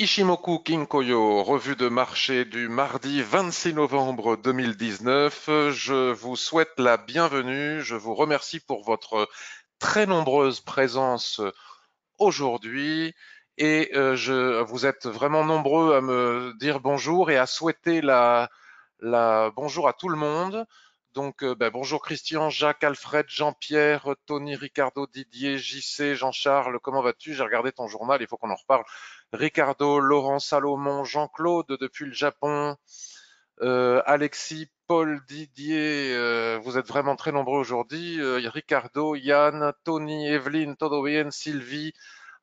Ishimoku Kinkoyo, revue de marché du mardi 26 novembre 2019. Je vous souhaite la bienvenue. Je vous remercie pour votre très nombreuse présence aujourd'hui. Et euh, je, vous êtes vraiment nombreux à me dire bonjour et à souhaiter la, la bonjour à tout le monde. Donc, euh, ben, bonjour Christian, Jacques, Alfred, Jean-Pierre, Tony, Ricardo, Didier, JC, Jean-Charles, comment vas-tu J'ai regardé ton journal, il faut qu'on en reparle. Ricardo, Laurent, Salomon, Jean-Claude depuis le Japon, euh, Alexis, Paul, Didier, euh, vous êtes vraiment très nombreux aujourd'hui. Ricardo, Yann, Tony, Evelyne, Todorien, Sylvie,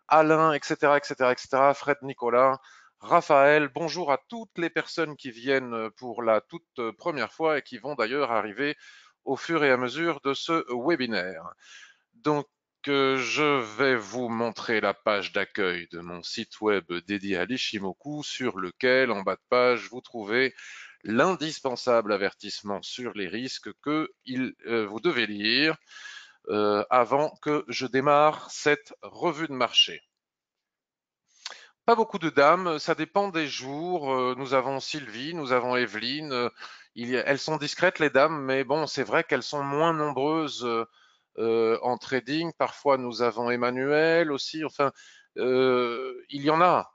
Alain, etc., etc., etc., Fred, Nicolas. Raphaël, bonjour à toutes les personnes qui viennent euh, pour la toute euh, première fois et qui vont d'ailleurs arriver au fur et à mesure de ce webinaire. Donc, euh, je vais vous montrer la page d'accueil de mon site web dédié à l'Ishimoku, sur lequel, en bas de page, vous trouvez l'indispensable avertissement sur les risques que vous devez lire avant que je démarre cette revue de marché. Pas beaucoup de dames, euh, ça dépend des jours. Euh, nous avons Sylvie, nous avons Evelyne. Euh, elles sont discrètes, les dames, mais bon, c'est vrai qu'elles sont moins nombreuses en trading. Parfois, nous avons Emmanuel aussi. Enfin, il y en a,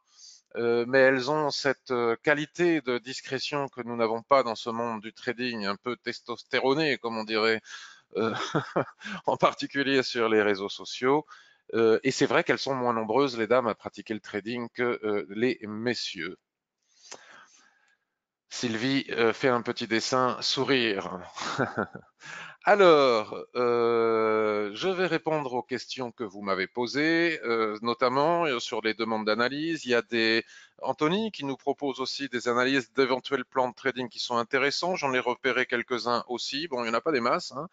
mais elles ont cette qualité de discrétion que nous n'avons pas dans ce monde du trading, un peu testostéroné, comme on dirait, en particulier sur les réseaux sociaux. Euh, et c'est vrai qu'elles sont moins nombreuses, les dames, à pratiquer le trading que euh, les messieurs. Sylvie euh, fait un petit dessin, sourire. Alors, je vais répondre aux questions que vous m'avez posées, notamment sur les demandes d'analyse. Il y a des Anthony qui nous propose aussi des analyses d'éventuels plans de trading qui sont intéressants. J'en ai repéré quelques-uns aussi. Bon, il n'y en a pas des masses. Hein.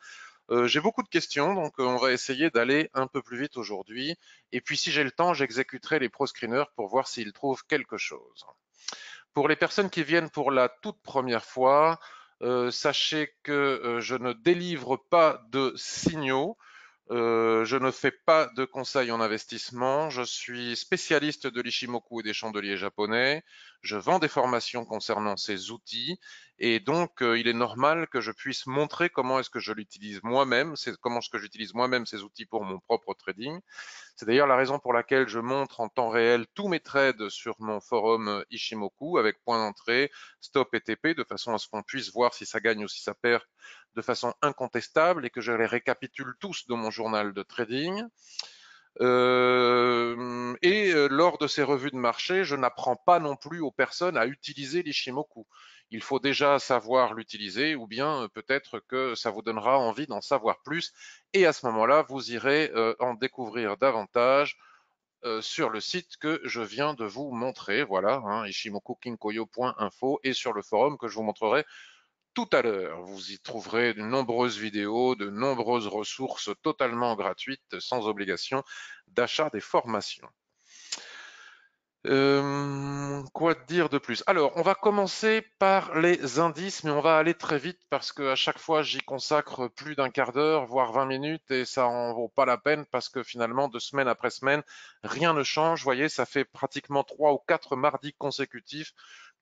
Euh, j'ai beaucoup de questions, donc euh, on va essayer d'aller un peu plus vite aujourd'hui. Et puis si j'ai le temps, j'exécuterai les proscreeners pour voir s'ils trouvent quelque chose. Pour les personnes qui viennent pour la toute première fois, euh, sachez que je ne délivre pas de signaux. Euh, je ne fais pas de conseils en investissement. Je suis spécialiste de l'Ishimoku et des chandeliers japonais. Je vends des formations concernant ces outils. Et donc, euh, il est normal que je puisse montrer comment est-ce que je l'utilise moi-même, comment est-ce que j'utilise moi-même ces outils pour mon propre trading. C'est d'ailleurs la raison pour laquelle je montre en temps réel tous mes trades sur mon forum Ishimoku avec point d'entrée, stop et TP, de façon à ce qu'on puisse voir si ça gagne ou si ça perd de façon incontestable et que je les récapitule tous dans mon journal de trading. Euh, et euh, lors de ces revues de marché, je n'apprends pas non plus aux personnes à utiliser l'Ishimoku. Il faut déjà savoir l'utiliser ou bien euh, peut-être que ça vous donnera envie d'en savoir plus et à ce moment-là, vous irez en découvrir davantage sur le site que je viens de vous montrer, voilà, hein, ishimokukinkoyo.info et sur le forum que je vous montrerai tout à l'heure. Vous y trouverez de nombreuses vidéos, de nombreuses ressources totalement gratuites, sans obligation d'achat des formations. Euh, quoi dire de plus Alors, on va commencer par les indices, mais on va aller très vite parce qu'à chaque fois, j'y consacre plus d'un quart d'heure, voire 20 minutes, et ça en vaut pas la peine parce que finalement, de semaine après semaine, rien ne change. Vous voyez, ça fait pratiquement trois ou quatre mardis consécutifs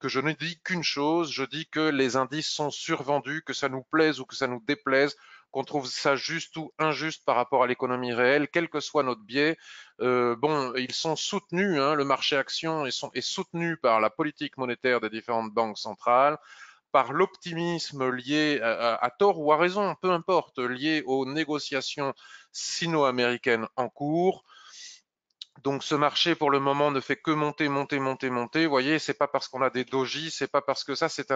que je ne dis qu'une chose, je dis que les indices sont survendus, que ça nous plaise ou que ça nous déplaise, qu'on trouve ça juste ou injuste par rapport à l'économie réelle, quel que soit notre biais. Euh, bon, ils sont soutenus, hein, le marché action est, soutenu par la politique monétaire des différentes banques centrales, par l'optimisme lié à, tort ou à raison, peu importe, lié aux négociations sino-américaines en cours, donc ce marché pour le moment ne fait que monter, monter, monter, monter. Vous voyez, c'est pas parce qu'on a des doji, c'est pas parce que ça, c'est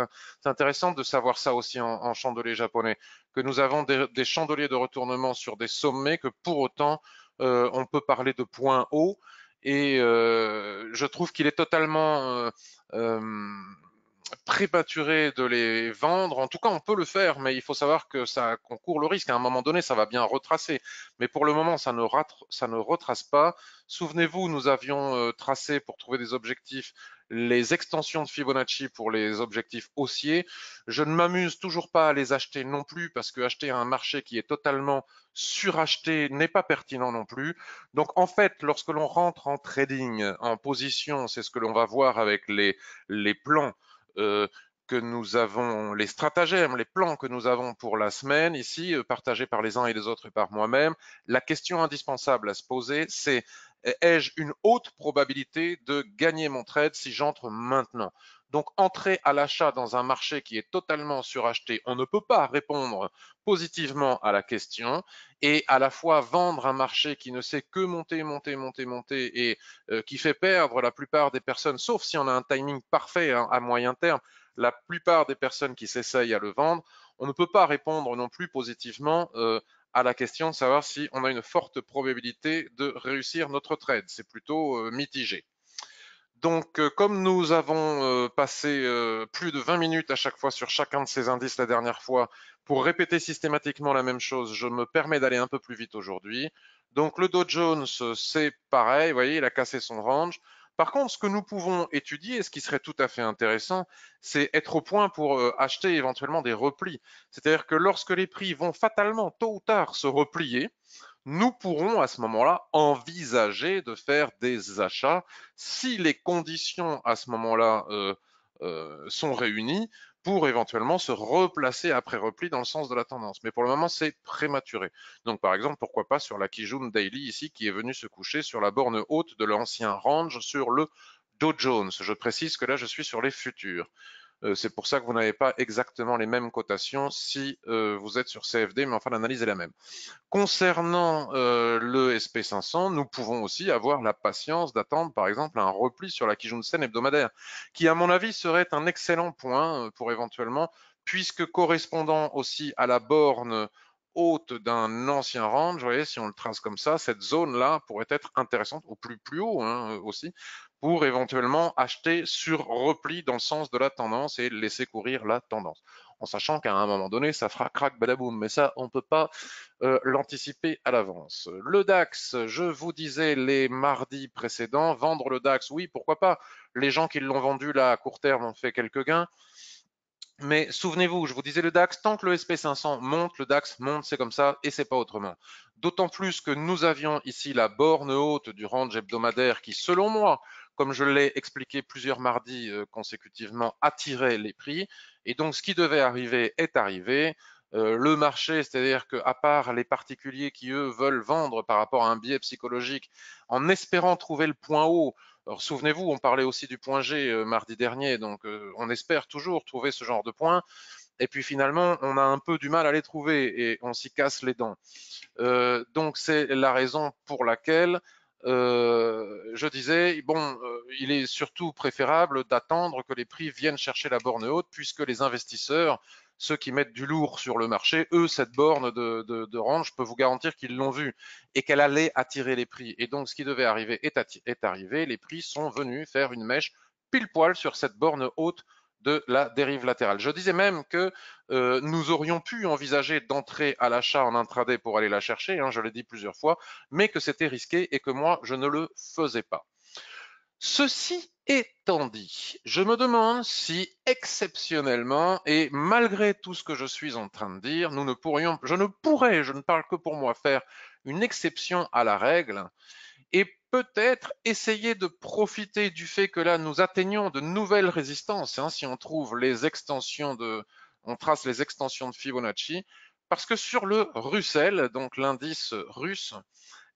intéressant de savoir ça aussi en, en chandelier japonais, que nous avons des, chandeliers de retournement sur des sommets, que pour autant euh, on peut parler de points hauts. Et euh, je trouve qu'il est totalement euh, prépaturer de les vendre. En tout cas, on peut le faire, mais il faut savoir que ça concourt le risque. À un moment donné, ça va bien retracer. Mais pour le moment, ça ne, retrace pas. Souvenez-vous, nous avions euh, tracé pour trouver des objectifs les extensions de Fibonacci pour les objectifs haussiers. Je ne m'amuse toujours pas à les acheter non plus parce que acheter un marché qui est totalement suracheté n'est pas pertinent non plus. Donc en fait, lorsque l'on rentre en trading, en position, c'est ce que l'on va voir avec les plans euh, que nous avons, les stratagèmes, les plans que nous avons pour la semaine ici, euh, partagés par les uns et les autres et par moi-même, la question indispensable à se poser, c'est eh, ai-je une haute probabilité de gagner mon trade si j'entre maintenant donc entrer à l'achat dans un marché qui est totalement suracheté, on ne peut pas répondre positivement à la question et à la fois vendre un marché qui ne sait que monter, monter, monter, monter et euh, qui fait perdre la plupart des personnes, sauf si on a un timing parfait hein, à moyen terme, la plupart des personnes qui s'essayent à le vendre, on ne peut pas répondre non plus positivement euh, à la question de savoir si on a une forte probabilité de réussir notre trade. C'est plutôt euh, mitigé. Donc, euh, comme nous avons euh, passé euh, plus de 20 minutes à chaque fois sur chacun de ces indices la dernière fois, pour répéter systématiquement la même chose, je me permets d'aller un peu plus vite aujourd'hui. Donc, le Dow Jones, c'est pareil, vous voyez, il a cassé son range. Par contre, ce que nous pouvons étudier, et ce qui serait tout à fait intéressant, c'est être au point pour acheter éventuellement des replis. C'est-à-dire que lorsque les prix vont fatalement, tôt ou tard, se replier, nous pourrons à ce moment-là envisager de faire des achats si les conditions à ce moment-là euh, euh, sont réunies pour éventuellement se replacer après repli dans le sens de la tendance. Mais pour le moment, c'est prématuré. Donc, par exemple, pourquoi pas sur la Kijun Daily ici, qui est venue se coucher sur la borne haute de l'ancien range sur le Dow Jones. Je précise que là, je suis sur les futurs. Euh, c'est pour ça que vous n'avez pas exactement les mêmes cotations si euh, vous êtes sur CFD, mais enfin l'analyse est la même. Concernant euh, le SP500, nous pouvons aussi avoir la patience d'attendre par exemple un repli sur la Sen hebdomadaire, qui à mon avis serait un excellent point pour éventuellement, puisque correspondant aussi à la borne haute d'un ancien range, vous voyez, si on le trace comme ça, cette zone-là pourrait être intéressante, au plus haut hein, aussi, pour éventuellement acheter sur repli dans le sens de la tendance et laisser courir la tendance. En sachant qu'à un moment donné, ça fera crack badaboum, mais ça, on ne peut pas euh, l'anticiper à l'avance. Le DAX, je vous disais les mardis précédents, vendre le DAX, oui, pourquoi pas. Les gens qui l'ont vendu là à court terme ont fait quelques gains. Mais souvenez-vous, je vous disais le DAX, tant que le SP500 monte, le DAX monte, c'est comme ça et c'est pas autrement. D'autant plus que nous avions ici la borne haute du range hebdomadaire qui, selon moi, comme je l'ai expliqué plusieurs mardis euh, consécutivement, attirer les prix. Et donc, ce qui devait arriver est arrivé. Euh, le marché, c'est-à-dire qu'à part les particuliers qui, eux, veulent vendre par rapport à un biais psychologique, en espérant trouver le point haut, souvenez-vous, on parlait aussi du point G euh, mardi dernier, donc on espère toujours trouver ce genre de point. Et puis finalement, on a un peu du mal à les trouver et on s'y casse les dents. donc c'est la raison pour laquelle euh, je disais, bon, euh, il est surtout préférable d'attendre que les prix viennent chercher la borne haute, puisque les investisseurs, ceux qui mettent du lourd sur le marché, eux, cette borne de, range, je peux vous garantir qu'ils l'ont vue et qu'elle allait attirer les prix. Et donc, ce qui devait arriver est, est arrivé. Les prix sont venus faire une mèche pile poil sur cette borne haute de la dérive latérale. Je disais même que euh, nous aurions pu envisager d'entrer à l'achat en intraday pour aller la chercher, hein, je l'ai dit plusieurs fois, mais que c'était risqué et que moi, je ne le faisais pas. Ceci étant dit, je me demande si exceptionnellement et malgré tout ce que je suis en train de dire, nous ne pourrions, je ne pourrais, je ne parle que pour moi, faire une exception à la règle et peut-être essayer de profiter du fait que là, nous atteignons de nouvelles résistances, hein, si on trouve les extensions de, on trace les extensions de Fibonacci, parce que sur le Russell, donc l'indice russe,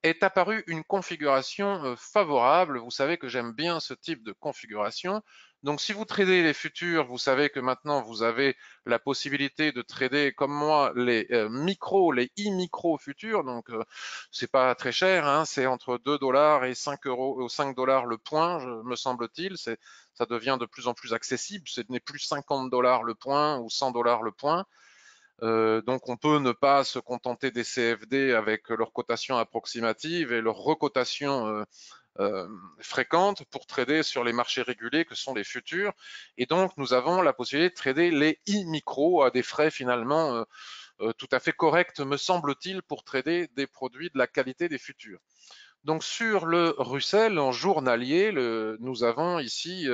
est apparue une configuration euh, favorable. Vous savez que j'aime bien ce type de configuration. Donc, si vous tradez les futurs, vous savez que maintenant, vous avez la possibilité de trader, comme moi, les micro, euh, micros, les i micro futurs. Donc, ce euh, c'est pas très cher. Hein. c'est entre 2 dollars et 5 euros, 5 euh, dollars le point, me semble-t-il. C'est, ça devient de plus en plus accessible. Ce n'est plus 50 dollars le point ou 100 dollars le point. donc on peut ne pas se contenter des CFD avec leur cotation approximative et leur recotation euh, fréquentes pour trader sur les marchés régulés que sont les futurs. Et donc, nous avons la possibilité de trader les i-micros à des frais finalement euh, euh, tout à fait corrects, me semble-t-il, pour trader des produits de la qualité des futurs. Donc sur le Russell en journalier, nous avons ici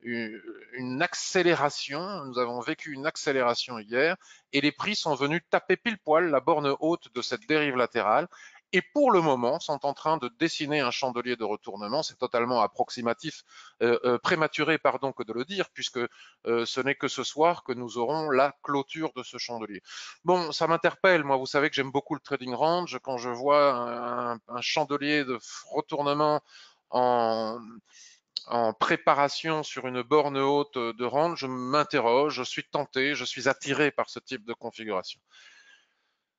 une accélération, nous avons vécu une accélération hier et les prix sont venus taper pile poil la borne haute de cette dérive latérale et pour le moment sont en train de dessiner un chandelier de retournement. C'est totalement approximatif, euh, euh, prématuré pardon que de le dire, puisque euh, ce n'est que ce soir que nous aurons la clôture de ce chandelier. Bon, ça m'interpelle. Moi, vous savez que j'aime beaucoup le trading range. Quand je vois un, chandelier de retournement en préparation sur une borne haute de range, je m'interroge, je suis tenté, je suis attiré par ce type de configuration.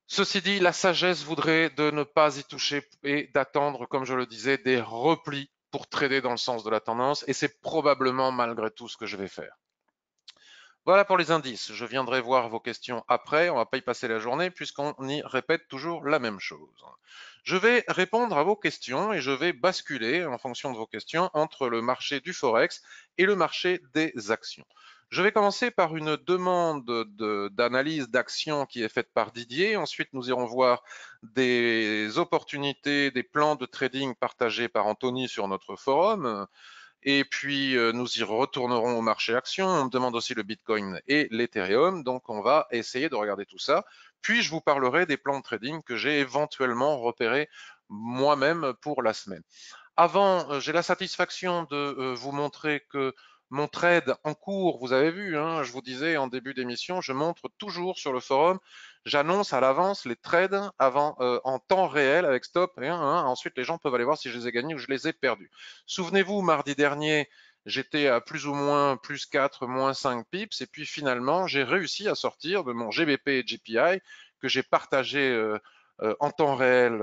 Ceci dit, la sagesse voudrait de ne pas y toucher et d'attendre, comme je le disais, des replis pour trader dans le sens de la tendance. Et c'est probablement malgré tout ce que je vais faire. Voilà pour les indices. Je viendrai voir vos questions après. On ne va pas y passer la journée puisqu'on y répète toujours la même chose. Je vais répondre à vos questions et je vais basculer en fonction de vos questions entre le marché du Forex et le marché des actions. Je vais commencer par une demande d'analyse d'action qui est faite par Didier. Ensuite, nous irons voir des opportunités, des plans de trading partagés par Anthony sur notre forum. Et puis, euh, nous y retournerons au marché action. On me demande aussi le Bitcoin et l'Ethereum. Donc, on va essayer de regarder tout ça. Puis, je vous parlerai des plans de trading que j'ai éventuellement repérés moi-même pour la semaine. Avant, euh, j'ai la satisfaction de euh, vous montrer que mon trade en cours, vous avez vu, hein, je vous disais en début d'émission, je montre toujours sur le forum, j'annonce à l'avance les trades avant, euh, en temps réel avec stop. Et, hein, ensuite, les gens peuvent aller voir si je les ai gagnés ou je les ai perdus. Souvenez-vous, mardi dernier, j'étais à plus ou moins plus 4, moins 5 pips. Et puis finalement, j'ai réussi à sortir de mon GBP et GPI que j'ai partagé euh, euh, en temps réel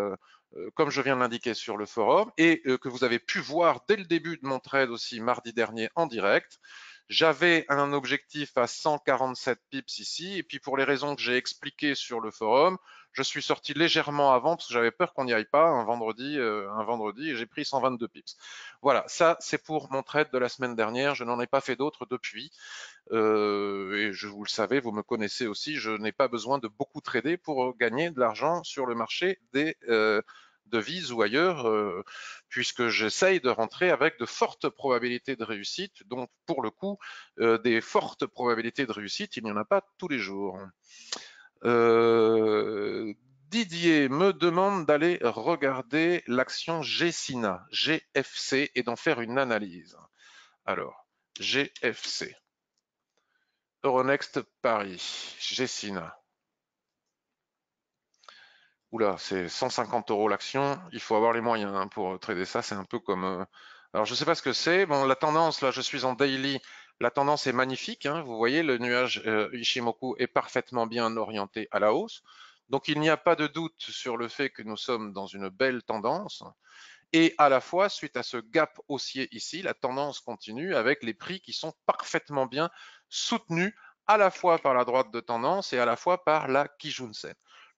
euh, comme je viens de l'indiquer sur le forum, et euh, que vous avez pu voir dès le début de mon trade aussi mardi dernier en direct. J'avais un objectif à 147 pips ici, et puis pour les raisons que j'ai expliquées sur le forum, je suis sorti légèrement avant parce que j'avais peur qu'on n'y aille pas un vendredi, euh, un vendredi, et j'ai pris 122 pips. Voilà, ça c'est pour mon trade de la semaine dernière. Je n'en ai pas fait d'autres depuis. Euh, et je vous le savez, vous me connaissez aussi. Je n'ai pas besoin de beaucoup trader pour euh, gagner de l'argent sur le marché des devises ou ailleurs, puisque j'essaye de rentrer avec de fortes probabilités de réussite. Donc, pour le coup, des fortes probabilités de réussite, il n'y en a pas tous les jours. Euh, Didier me demande d'aller regarder l'action Gessina, GFC, et d'en faire une analyse. Alors, GFC. Euronext Paris, Gessina. Oula, c'est 150 euros l'action. Il faut avoir les moyens hein, pour trader ça. C'est un peu comme. Euh, alors, je ne sais pas ce que c'est. Bon, la tendance, là, je suis en daily la tendance est magnifique. Hein. Vous voyez, le nuage euh, Ishimoku est parfaitement bien orienté à la hausse. Donc, il n'y a pas de doute sur le fait que nous sommes dans une belle tendance. Et à la fois, suite à ce gap haussier ici, la tendance continue avec les prix qui sont parfaitement bien soutenus à la fois par la droite de tendance et à la fois par la Kijunsen.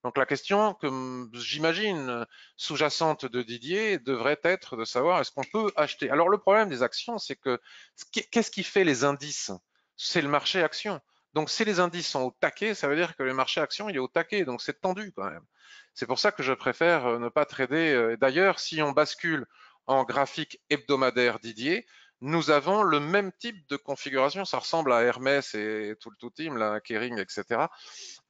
Donc la question que j'imagine euh, sous-jacente de Didier devrait être de savoir est-ce qu'on peut acheter. Alors le problème des actions, c'est que qu'est-ce qui fait les indices C'est le marché action. Donc si les indices sont au taquet, ça veut dire que le marché actions il est au taquet, donc c'est tendu quand même. C'est pour ça que je préfère euh, ne pas trader. Euh, d'ailleurs, si on bascule en graphique hebdomadaire Didier, nous avons le même type de configuration. Ça ressemble à Hermès et tout le tout team, la Kering, etc.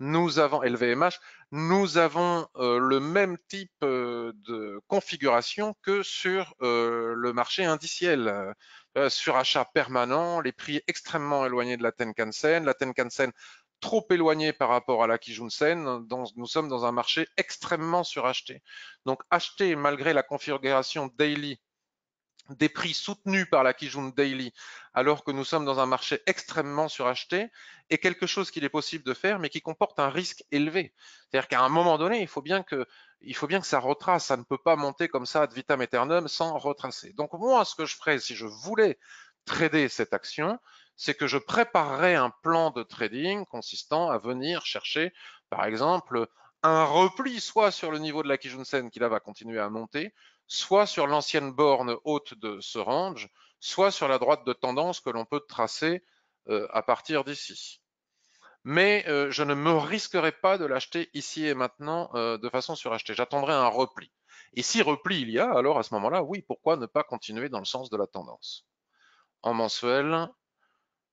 Nous avons LVMH. Nous avons euh, le même type euh, de configuration que sur euh, le marché indiciel. sur achat permanent, les prix extrêmement éloignés de la Tenkan-sen. La Tenkan-sen trop éloignée par rapport à la Kijunsen. donc nous sommes dans un marché extrêmement suracheté. Donc acheter malgré la configuration daily des prix soutenus par la Kijun Daily, alors que nous sommes dans un marché extrêmement suracheté, est quelque chose qu'il est possible de faire, mais qui comporte un risque élevé. C'est-à-dire qu'à un moment donné, il faut bien que il faut bien que ça retrace. Ça ne peut pas monter comme ça ad vitam aeternum sans retracer. Donc moi, ce que je ferais, si je voulais trader cette action, c'est que je préparerais un plan de trading consistant à venir chercher, par exemple, un repli soit sur le niveau de la Kijun Sen qui là va continuer à monter, soit sur l'ancienne borne haute de ce range, soit sur la droite de tendance que l'on peut tracer euh, à partir d'ici. Mais euh, je ne me risquerai pas de l'acheter ici et maintenant euh, de façon surachetée. J'attendrai un repli. Et si repli il y a, alors à ce moment-là, oui, pourquoi ne pas continuer dans le sens de la tendance En mensuel,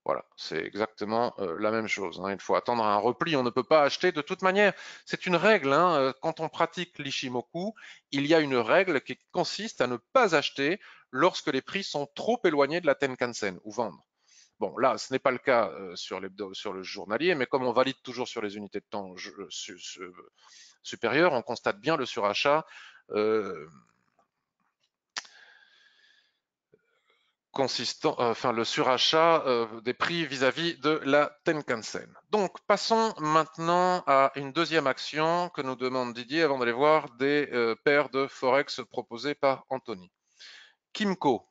voilà, c'est exactement euh, la même chose. Hein. Il faut attendre un repli. On ne peut pas acheter de toute manière. C'est une règle. Hein, euh, quand on pratique l'Ishimoku, il y a une règle qui consiste à ne pas acheter lorsque les prix sont trop éloignés de la Tenkan-sen ou vendre. Bon, là, ce n'est pas le cas euh, sur, le journalier, mais comme on valide toujours sur les unités de temps supérieures, on constate bien le surachat consistant, euh, enfin le surachat euh, des prix vis-à-vis de la Tenkan-sen. Donc passons maintenant à une deuxième action que nous demande Didier avant d'aller voir des euh, paires de forex proposées par Anthony. Kimco.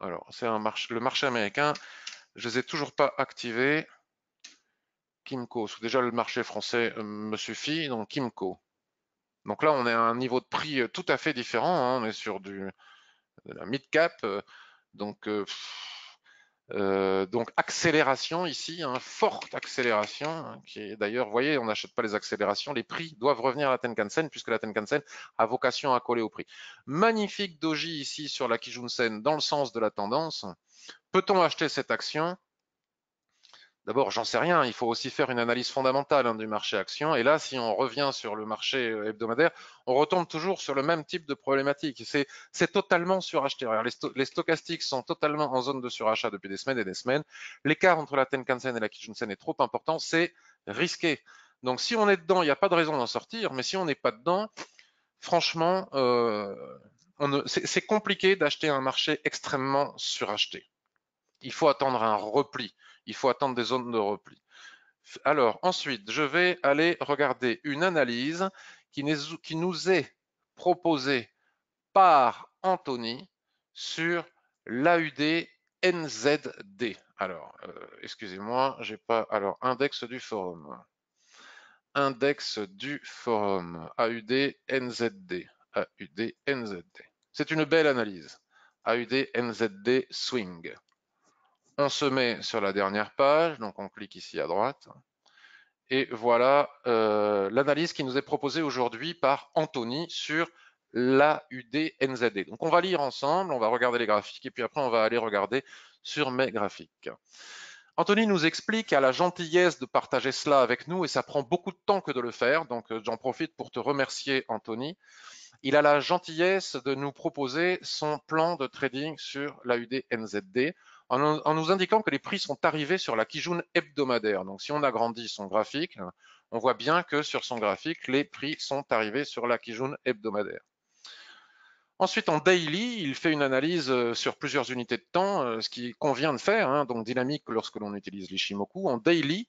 Alors c'est le marché américain. Je ne les ai toujours pas activés. Kimco. Déjà le marché français me suffit. Donc Kimco. Donc là on est à un niveau de prix tout à fait différent. Hein. On est sur du la mid cap. Donc, euh, euh, donc accélération ici, hein, forte accélération, hein, qui est d'ailleurs, vous voyez, on n'achète pas les accélérations, les prix doivent revenir à la Tenkan-sen puisque la Tenkan-sen a vocation à coller au prix. Magnifique doji ici sur la Kijun-sen dans le sens de la tendance. Peut-on acheter cette action D'abord, j'en sais rien, il faut aussi faire une analyse fondamentale hein, du marché action. Et là, si on revient sur le marché euh, hebdomadaire, on retombe toujours sur le même type de problématique. C'est totalement suracheté. les, stochastiques sont totalement en zone de surachat depuis des semaines et des semaines. L'écart entre la Tenkan-sen et la Kijun-sen est trop important, c'est risqué. Donc si on est dedans, il n'y a pas de raison d'en sortir, mais si on n'est pas dedans, franchement, euh, c'est compliqué d'acheter un marché extrêmement suracheté. Il faut attendre un repli. Il faut attendre des zones de repli. Alors ensuite, je vais aller regarder une analyse qui nous est proposée par Anthony sur l'AUD NZD. Alors, euh, excusez-moi, j'ai pas. Alors, index du forum. Index du forum. AUD NZD. AUD NZD. C'est une belle analyse. AUD NZD Swing. On se met sur la dernière page, donc on clique ici à droite. Et voilà euh, l'analyse qui nous est proposée aujourd'hui par Anthony sur l'AUD-NZD. Donc on va lire ensemble, on va regarder les graphiques et puis après on va aller regarder sur mes graphiques. Anthony nous explique a la gentillesse de partager cela avec nous et ça prend beaucoup de temps que de le faire, donc euh, j'en profite pour te remercier Anthony. Il a la gentillesse de nous proposer son plan de trading sur l'AUD-NZD en, nous indiquant que les prix sont arrivés sur la Kijun hebdomadaire. Donc, si on agrandit son graphique, on voit bien que sur son graphique, les prix sont arrivés sur la Kijun hebdomadaire. Ensuite, en daily, il fait une analyse euh, sur plusieurs unités de temps, euh, ce qui convient de faire, hein, donc dynamique lorsque l'on utilise l'Ishimoku. En daily,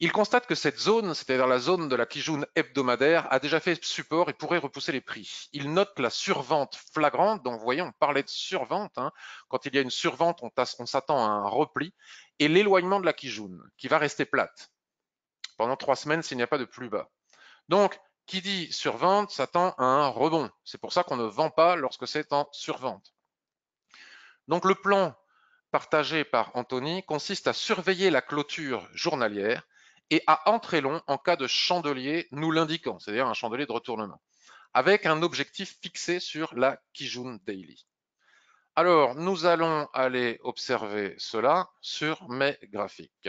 il constate que cette zone, c'est-à-dire la zone de la quijoune hebdomadaire, a déjà fait support et pourrait repousser les prix. Il note la survente flagrante, dont vous voyez, on parlait de survente. Hein. Quand il y a une survente, on, on s'attend à un repli. Et l'éloignement de la quijoune, qui va rester plate pendant trois semaines s'il n'y a pas de plus bas. Donc, qui dit survente s'attend à un rebond. C'est pour ça qu'on ne vend pas lorsque c'est en survente. Donc, le plan partagé par Anthony consiste à surveiller la clôture journalière et à entrer long en cas de chandelier nous l'indiquant, c'est-à-dire un chandelier de retournement, avec un objectif fixé sur la Kijun Daily. Alors, nous allons aller observer cela sur mes graphiques.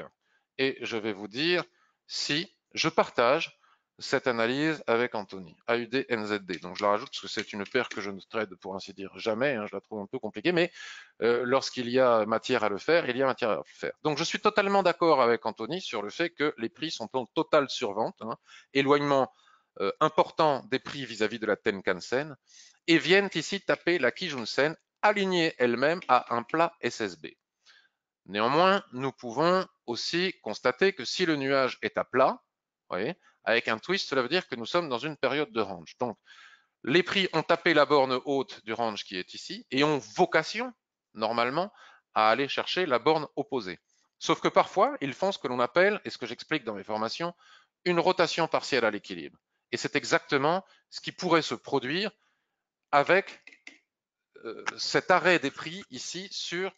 Et je vais vous dire si je partage cette analyse avec Anthony, AUD, NZD. Donc je la rajoute parce que c'est une paire que je ne trade pour ainsi dire jamais, hein, je la trouve un peu compliquée, mais euh, lorsqu'il y a matière à le faire, il y a matière à le faire. Donc je suis totalement d'accord avec Anthony sur le fait que les prix sont en totale survente, hein. éloignement euh, important des prix vis-à-vis de la Tenkan-sen, et viennent ici taper la Kijun-sen, alignée elle-même à un plat SSB. Néanmoins, nous pouvons aussi constater que si le nuage est à plat, vous voyez, avec un twist, cela veut dire que nous sommes dans une période de range. Donc, les prix ont tapé la borne haute du range qui est ici et ont vocation, normalement, à aller chercher la borne opposée. Sauf que parfois, ils font ce que l'on appelle, et ce que j'explique dans mes formations, une rotation partielle à l'équilibre. Et c'est exactement ce qui pourrait se produire avec euh, cet arrêt des prix ici sur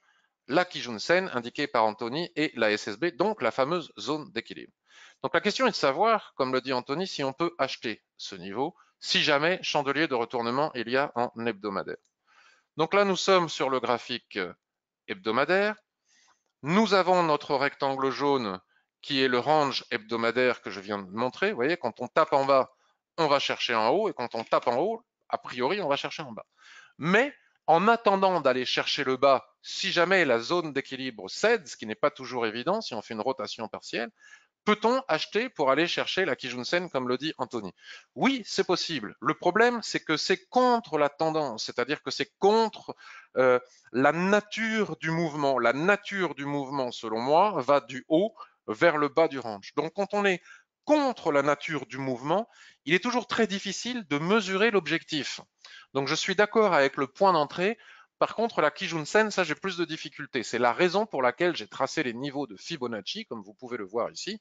la Sen, indiquée par Anthony et la SSB, donc la fameuse zone d'équilibre. Donc la question est de savoir, comme le dit Anthony, si on peut acheter ce niveau, si jamais chandelier de retournement il y a en hebdomadaire. Donc là, nous sommes sur le graphique euh, hebdomadaire. Nous avons notre rectangle jaune qui est le range hebdomadaire que je viens de montrer. Vous voyez, quand on tape en bas, on va chercher en haut, et quand on tape en haut, a priori, on va chercher en bas. Mais en attendant d'aller chercher le bas, si jamais la zone d'équilibre cède, ce qui n'est pas toujours évident si on fait une rotation partielle, Peut-on acheter pour aller chercher la Kijunsen comme le dit Anthony Oui, c'est possible. Le problème, c'est que c'est contre la tendance, c'est-à-dire que c'est contre euh, la nature du mouvement. La nature du mouvement, selon moi, va du haut vers le bas du range. Donc quand on est contre la nature du mouvement, il est toujours très difficile de mesurer l'objectif. Donc je suis d'accord avec le point d'entrée. Par contre, la Sen, ça j'ai plus de difficultés. C'est la raison pour laquelle j'ai tracé les niveaux de Fibonacci, comme vous pouvez le voir ici.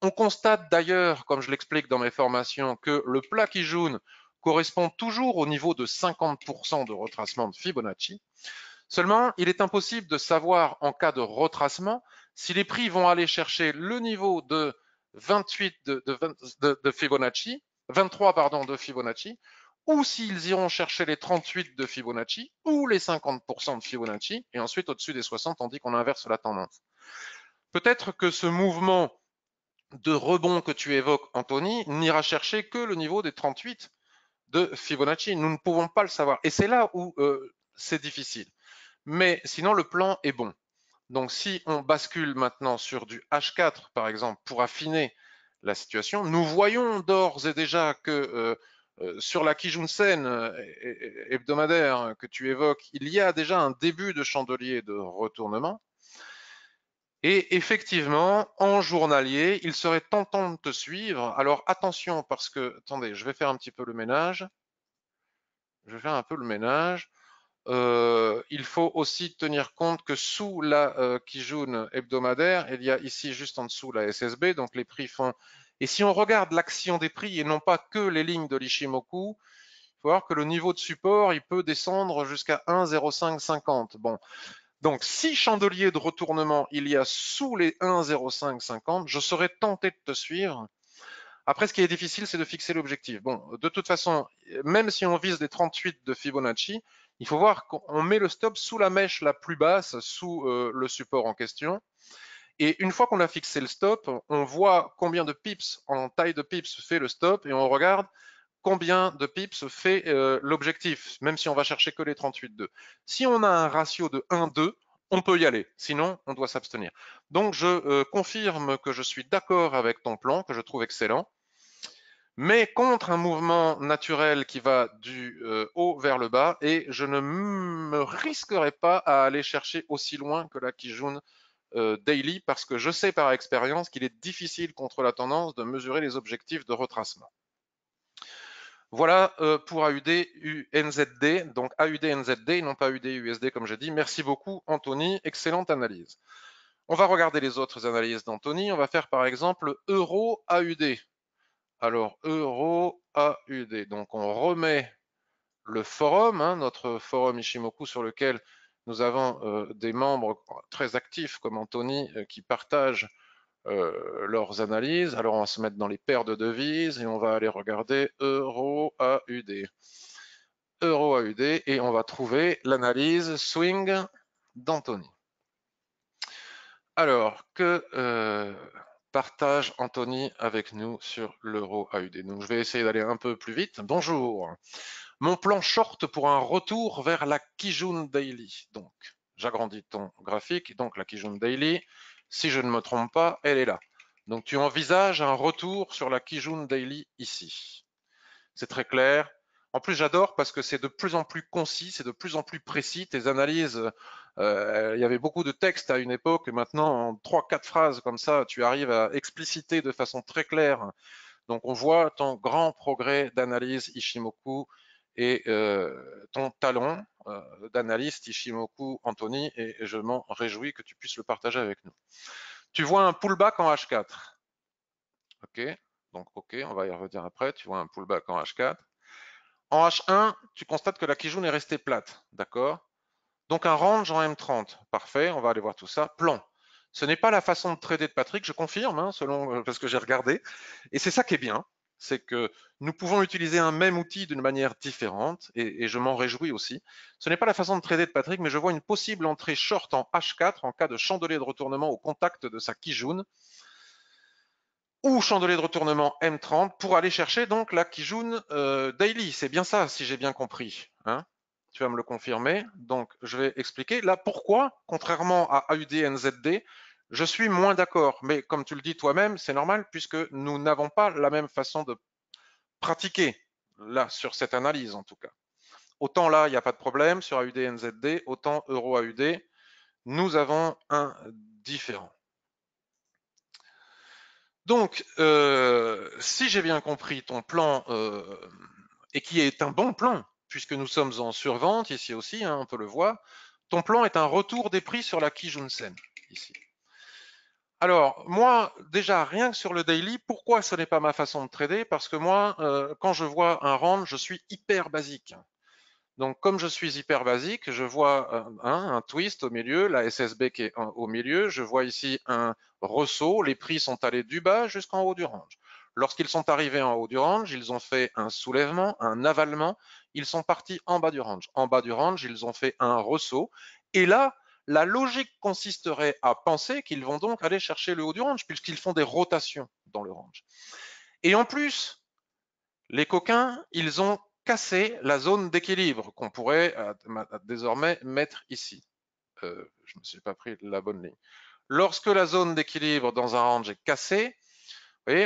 On constate d'ailleurs, comme je l'explique dans mes formations, que le plat Kijun correspond toujours au niveau de 50% de retracement de Fibonacci. Seulement, il est impossible de savoir en cas de retracement si les prix vont aller chercher le niveau de 28 de, Fibonacci, 23 pardon, de Fibonacci, ou s'ils iront chercher les 38 de Fibonacci ou les 50% de Fibonacci et ensuite au-dessus des 60 tandis qu'on inverse la tendance. Peut-être que ce mouvement de rebond que tu évoques, Anthony, n'ira chercher que le niveau des 38 de Fibonacci. Nous ne pouvons pas le savoir. Et c'est là où euh, c'est difficile. Mais sinon, le plan est bon. Donc si on bascule maintenant sur du H4, par exemple, pour affiner la situation, nous voyons d'ores et déjà que... Euh, euh, sur la Sen euh, hebdomadaire que tu évoques, il y a déjà un début de chandelier de retournement. Et effectivement, en journalier, il serait tentant de te suivre. Alors attention, parce que, attendez, je vais faire un petit peu le ménage. Je vais faire un peu le ménage. Euh, il faut aussi tenir compte que sous la Kijun hebdomadaire, il y a ici juste en dessous la SSB, donc les prix font et si on regarde l'action des prix et non pas que les lignes de l'Ishimoku, il faut voir que le niveau de support, il peut descendre jusqu'à 1,0550. Bon, donc si chandelier de retournement il y a sous les 1,0550, je serais tenté de te suivre. Après, ce qui est difficile, c'est de fixer l'objectif. Bon, de toute façon, même si on vise les 38 de Fibonacci, il faut voir qu'on met le stop sous la mèche la plus basse, sous euh, le support en question. Et une fois qu'on a fixé le stop, on voit combien de pips en taille de pips fait le stop et on regarde combien de pips fait euh, l'objectif, même si on va chercher que les 38,2. Si on a un ratio de 1,2, on peut y aller, sinon on doit s'abstenir. Donc je euh, confirme que je suis d'accord avec ton plan, que je trouve excellent, mais contre un mouvement naturel qui va du euh, haut vers le bas, et je ne me risquerai pas à aller chercher aussi loin que la Kijun euh, daily parce que je sais par expérience qu'il est difficile contre la tendance de mesurer les objectifs de retracement. Voilà euh, pour AUD UNZD, donc AUD NZD non pas AUD USD comme j'ai dit. Merci beaucoup Anthony, excellente analyse. On va regarder les autres analyses d'Anthony. On va faire par exemple euro AUD. Alors euro AUD. Donc on remet le forum, hein, notre forum Ishimoku sur lequel nous avons euh, des membres très actifs comme Anthony euh, qui partagent euh, leurs analyses. Alors on va se mettre dans les paires de devises et on va aller regarder euro AUD. Euro AUD et on va trouver l'analyse swing d'Anthony. Alors que partage Anthony avec nous sur l'euro AUD. Donc je vais essayer d'aller un peu plus vite. Bonjour. Mon plan short pour un retour vers la Kijun Daily. Donc, j'agrandis ton graphique. Donc, la Kijun Daily, si je ne me trompe pas, elle est là. Donc, tu envisages un retour sur la Kijun Daily ici. C'est très clair. En plus, j'adore parce que c'est de plus en plus concis, c'est de plus en plus précis. Tes analyses, euh, il y avait beaucoup de textes à une époque, et maintenant, en trois, quatre phrases comme ça, tu arrives à expliciter de façon très claire. Donc, on voit ton grand progrès d'analyse Ishimoku et euh, ton talent euh, d'analyste Ishimoku Anthony et je m'en réjouis que tu puisses le partager avec nous. Tu vois un pullback en H4. OK, donc OK, on va y revenir après. Tu vois un pullback en H4. En H1, tu constates que la Kijun est restée plate, d'accord Donc un range en M30, parfait, on va aller voir tout ça. Plan. Ce n'est pas la façon de trader de Patrick, je confirme, hein, selon euh, parce que j'ai regardé. Et c'est ça qui est bien, c'est que nous pouvons utiliser un même outil d'une manière différente, et, je m'en réjouis aussi. Ce n'est pas la façon de trader de Patrick, mais je vois une possible entrée short en H4 en cas de chandelier de retournement au contact de sa Kijun, ou chandelier de retournement M30 pour aller chercher donc la Kijun euh, Daily. C'est bien ça, si j'ai bien compris. Hein. tu vas me le confirmer. Donc, je vais expliquer. Là, pourquoi, contrairement à audnzd je suis moins d'accord, mais comme tu le dis toi-même, c'est normal puisque nous n'avons pas la même façon de pratiquer, là, sur cette analyse en tout cas. Autant là, il n'y a pas de problème sur AUD NZD, autant Euro AUD, nous avons un différent. Donc, euh, si j'ai bien compris ton plan, euh, et qui est un bon plan, puisque nous sommes en survente ici aussi, hein, on peut le voir, ton plan est un retour des prix sur la Kijunsen ici. Alors, moi, déjà, rien que sur le daily, pourquoi ce n'est pas ma façon de trader Parce que moi, euh, quand je vois un range, je suis hyper basique. Donc, comme je suis hyper basique, je vois euh, un, twist au milieu, la SSB qui est au milieu, je vois ici un ressaut, les prix sont allés du bas jusqu'en haut du range. Lorsqu'ils sont arrivés en haut du range, ils ont fait un soulèvement, un avalement, ils sont partis en bas du range. En bas du range, ils ont fait un ressaut. Et là, la logique consisterait à penser qu'ils vont donc aller chercher le haut du range, puisqu'ils font des rotations dans le range. Et en plus, les coquins, ils ont cassé la zone d'équilibre qu'on pourrait euh, désormais mettre ici. Euh, je ne me suis pas pris la bonne ligne. Lorsque la zone d'équilibre dans un range est cassée,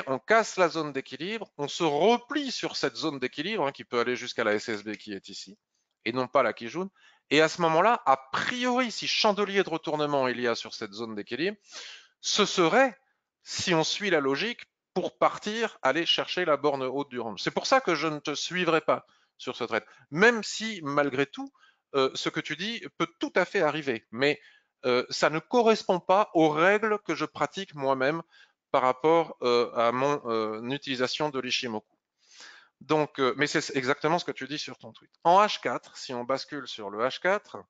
on casse la zone d'équilibre, on se replie sur cette zone d'équilibre hein, qui peut aller jusqu'à la SSB qui est ici, et non pas la Kijun, et à ce moment-là, a priori, si chandelier de retournement il y a sur cette zone d'équilibre, ce serait, si on suit la logique, pour partir, aller chercher la borne haute du range. C'est pour ça que je ne te suivrai pas sur ce trade, même si, malgré tout, euh, ce que tu dis peut tout à fait arriver. Mais euh, ça ne correspond pas aux règles que je pratique moi-même par rapport euh, à mon utilisation de l'Ishimoku. Donc, euh, mais c'est exactement ce que tu dis sur ton tweet. En H4, si on bascule sur le H4,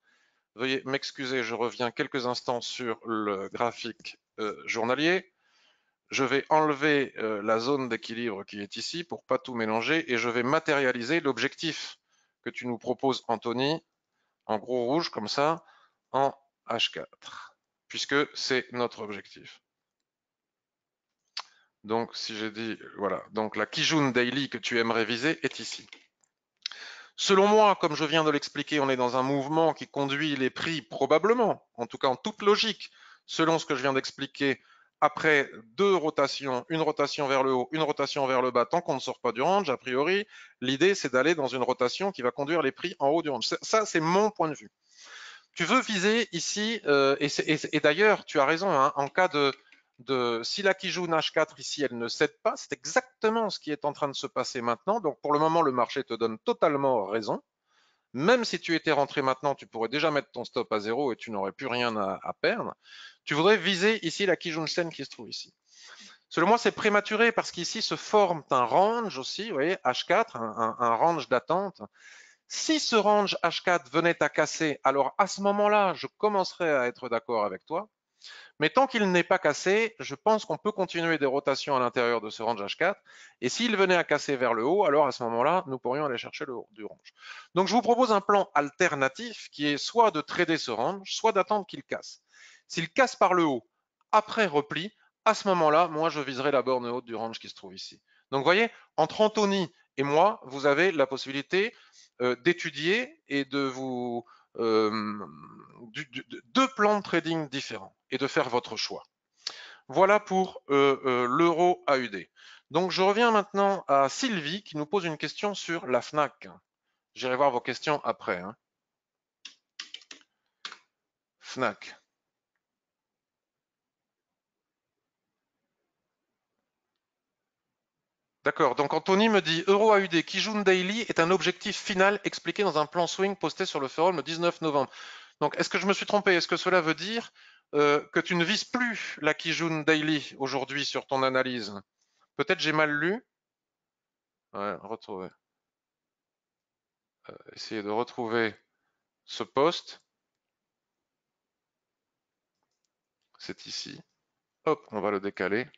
veuillez m'excuser, je reviens quelques instants sur le graphique euh, journalier. Je vais enlever euh, la zone d'équilibre qui est ici pour pas tout mélanger et je vais matérialiser l'objectif que tu nous proposes, Anthony, en gros rouge comme ça, en H4, puisque c'est notre objectif. Donc, si j'ai dit, euh, voilà, donc la Kijun Daily que tu aimerais viser est ici. Selon moi, comme je viens de l'expliquer, on est dans un mouvement qui conduit les prix probablement, en tout cas en toute logique, selon ce que je viens d'expliquer, après deux rotations, une rotation vers le haut, une rotation vers le bas, tant qu'on ne sort pas du range, a priori, l'idée c'est d'aller dans une rotation qui va conduire les prix en haut du range. Ça, c'est mon point de vue. Tu veux viser ici, euh, et, d'ailleurs, tu as raison, hein, en cas de si la Kijun H4 ici, elle ne cède pas. C'est exactement ce qui est en train de se passer maintenant. Donc pour le moment, le marché te donne totalement raison. Même si tu étais rentré maintenant, tu pourrais déjà mettre ton stop à zéro et tu n'aurais plus rien à, perdre. Tu voudrais viser ici la Sen qui se trouve ici. Selon moi, c'est prématuré parce qu'ici se forme un range aussi, vous voyez, H4, un, un range d'attente. Si ce range H4 venait à casser, alors à ce moment-là, je commencerais à être d'accord avec toi. Mais tant qu'il n'est pas cassé, je pense qu'on peut continuer des rotations à l'intérieur de ce range H4. Et s'il venait à casser vers le haut, alors à ce moment-là, nous pourrions aller chercher le haut du range. Donc je vous propose un plan alternatif qui est soit de trader ce range, soit d'attendre qu'il casse. S'il casse par le haut, après repli, à ce moment-là, moi, je viserai la borne haute du range qui se trouve ici. Donc, vous voyez, entre Anthony et moi, vous avez la possibilité euh, d'étudier et de vous euh, deux plans de trading différents et de faire votre choix. Voilà pour euh, euh, l'euro AUD. Donc je reviens maintenant à Sylvie qui nous pose une question sur la FNAC. J'irai voir vos questions après. Hein. FNAC. D'accord, donc Anthony me dit Euro AUD Kijun Daily est un objectif final expliqué dans un plan swing posté sur le forum le 19 novembre. Donc est-ce que je me suis trompé Est-ce que cela veut dire euh, que tu ne vises plus la Kijun Daily aujourd'hui sur ton analyse Peut-être j'ai mal lu. Ouais, retrouver. Euh, essayer de retrouver ce poste. C'est ici. Hop, on va le décaler.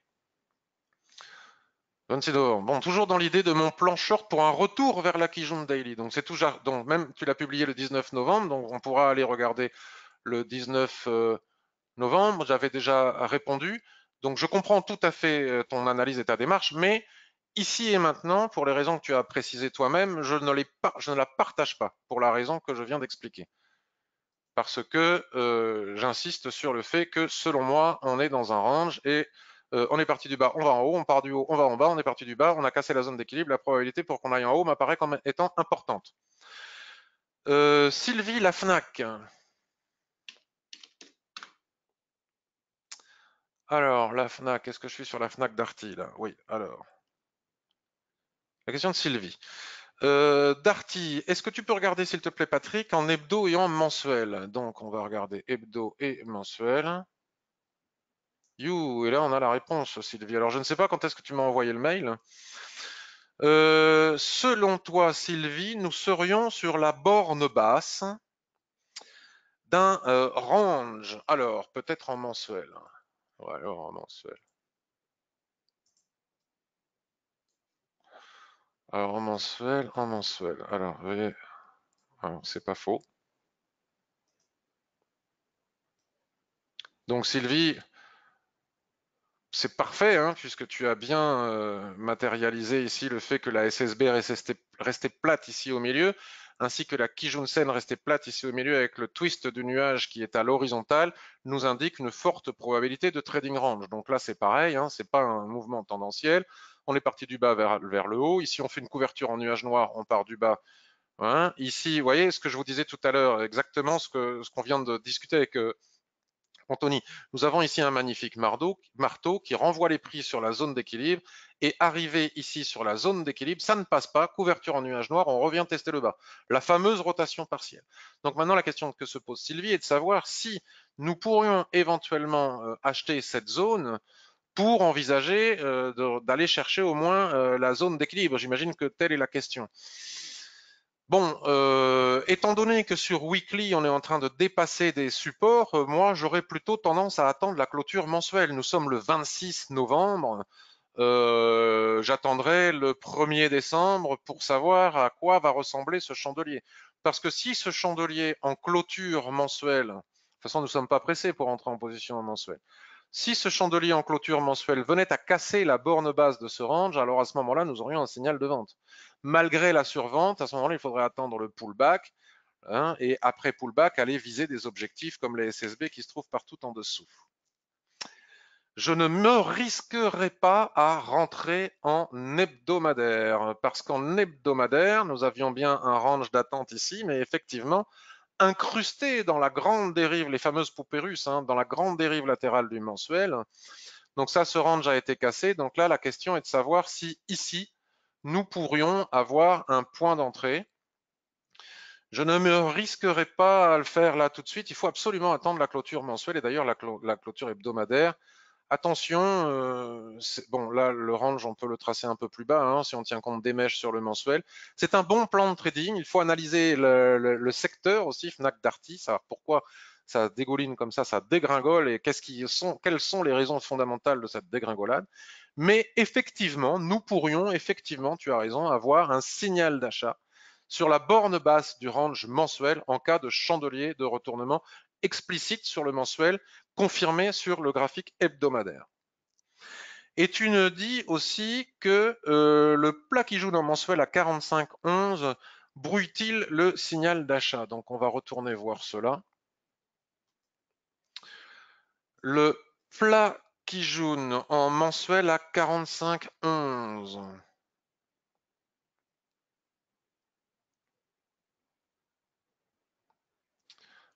Bon, toujours dans l'idée de mon plan short pour un retour vers la Kijun Daily. Donc, c'est toujours, donc même tu l'as publié le 19 novembre, donc on pourra aller regarder le 19 euh, novembre. J'avais déjà répondu. Donc, je comprends tout à fait euh, ton analyse et ta démarche, mais ici et maintenant, pour les raisons que tu as précisées toi-même, je, ne la partage pas pour la raison que je viens d'expliquer. Parce que euh, j'insiste sur le fait que, selon moi, on est dans un range et euh, on est parti du bas, on va en haut, on part du haut, on va en bas, on est parti du bas, on a cassé la zone d'équilibre, la probabilité pour qu'on aille en haut m'apparaît comme étant importante. Euh, Sylvie Lafnac. Alors, la FNAC, est-ce que je suis sur la FNAC Darty là Oui, alors. La question de Sylvie. Euh, Darty, est-ce que tu peux regarder, s'il te plaît, Patrick, en hebdo et en mensuel Donc, on va regarder hebdo et mensuel. You, et là on a la réponse, Sylvie. Alors je ne sais pas quand est-ce que tu m'as envoyé le mail. Euh, selon toi, Sylvie, nous serions sur la borne basse d'un euh, range. Alors, peut-être en mensuel. Hein. Ou alors en mensuel. Alors, en mensuel, en mensuel. Alors, voyez, Alors, c'est pas faux. Donc, Sylvie, c'est parfait, hein, puisque tu as bien euh, matérialisé ici le fait que la SSB restait, plate ici au milieu, ainsi que la Kijunsen restait plate ici au milieu avec le twist du nuage qui est à l'horizontale, nous indique une forte probabilité de trading range. Donc là, c'est pareil, hein, ce n'est pas un mouvement tendanciel. On est parti du bas vers, le haut. Ici, on fait une couverture en nuage noir, on part du bas. Hein. Ici, vous voyez ce que je vous disais tout à l'heure, exactement ce qu'on vient de discuter avec... Euh, Anthony, nous avons ici un magnifique marteau, qui renvoie les prix sur la zone d'équilibre et arrivé ici sur la zone d'équilibre, ça ne passe pas, couverture en nuage noir, on revient tester le bas. La fameuse rotation partielle. Donc maintenant, la question que se pose Sylvie est de savoir si nous pourrions éventuellement euh, acheter cette zone pour envisager euh, d'aller chercher au moins euh, la zone d'équilibre. J'imagine que telle est la question. Bon, euh, étant donné que sur Weekly, on est en train de dépasser des supports, euh, moi, j'aurais plutôt tendance à attendre la clôture mensuelle. Nous sommes le 26 novembre. Euh, j'attendrai le 1er décembre pour savoir à quoi va ressembler ce chandelier. Parce que si ce chandelier en clôture mensuelle, de toute façon, nous ne sommes pas pressés pour entrer en position mensuelle. Si ce chandelier en clôture mensuelle venait à casser la borne basse de ce range, alors à ce moment-là, nous aurions un signal de vente malgré la survente, à ce moment-là, il faudrait attendre le pullback hein, et après pullback, aller viser des objectifs comme les SSB qui se trouvent partout en dessous. Je ne me risquerai pas à rentrer en hebdomadaire parce qu'en hebdomadaire, nous avions bien un range d'attente ici, mais effectivement, incrusté dans la grande dérive, les fameuses poupées hein, dans la grande dérive latérale du mensuel. Donc ça, ce range a été cassé. Donc là, la question est de savoir si ici, nous pourrions avoir un point d'entrée. Je ne me risquerai pas à le faire là tout de suite. Il faut absolument attendre la clôture mensuelle et d'ailleurs la, clôture hebdomadaire. Attention, euh, bon là le range on peut le tracer un peu plus bas hein, si on tient compte des mèches sur le mensuel. C'est un bon plan de trading. Il faut analyser le, secteur aussi, Fnac Darty, savoir pourquoi ça dégouline comme ça, ça dégringole et quelles sont les raisons fondamentales de cette dégringolade. Mais effectivement, nous pourrions, effectivement, tu as raison, avoir un signal d'achat sur la borne basse du range mensuel en cas de chandelier de retournement explicite sur le mensuel, confirmé sur le graphique hebdomadaire. Et tu nous dis aussi que euh, le plat qui joue dans mensuel à 45,11 brouille-t-il le signal d'achat Donc on va retourner voir cela. Le plat en mensuel à 45 11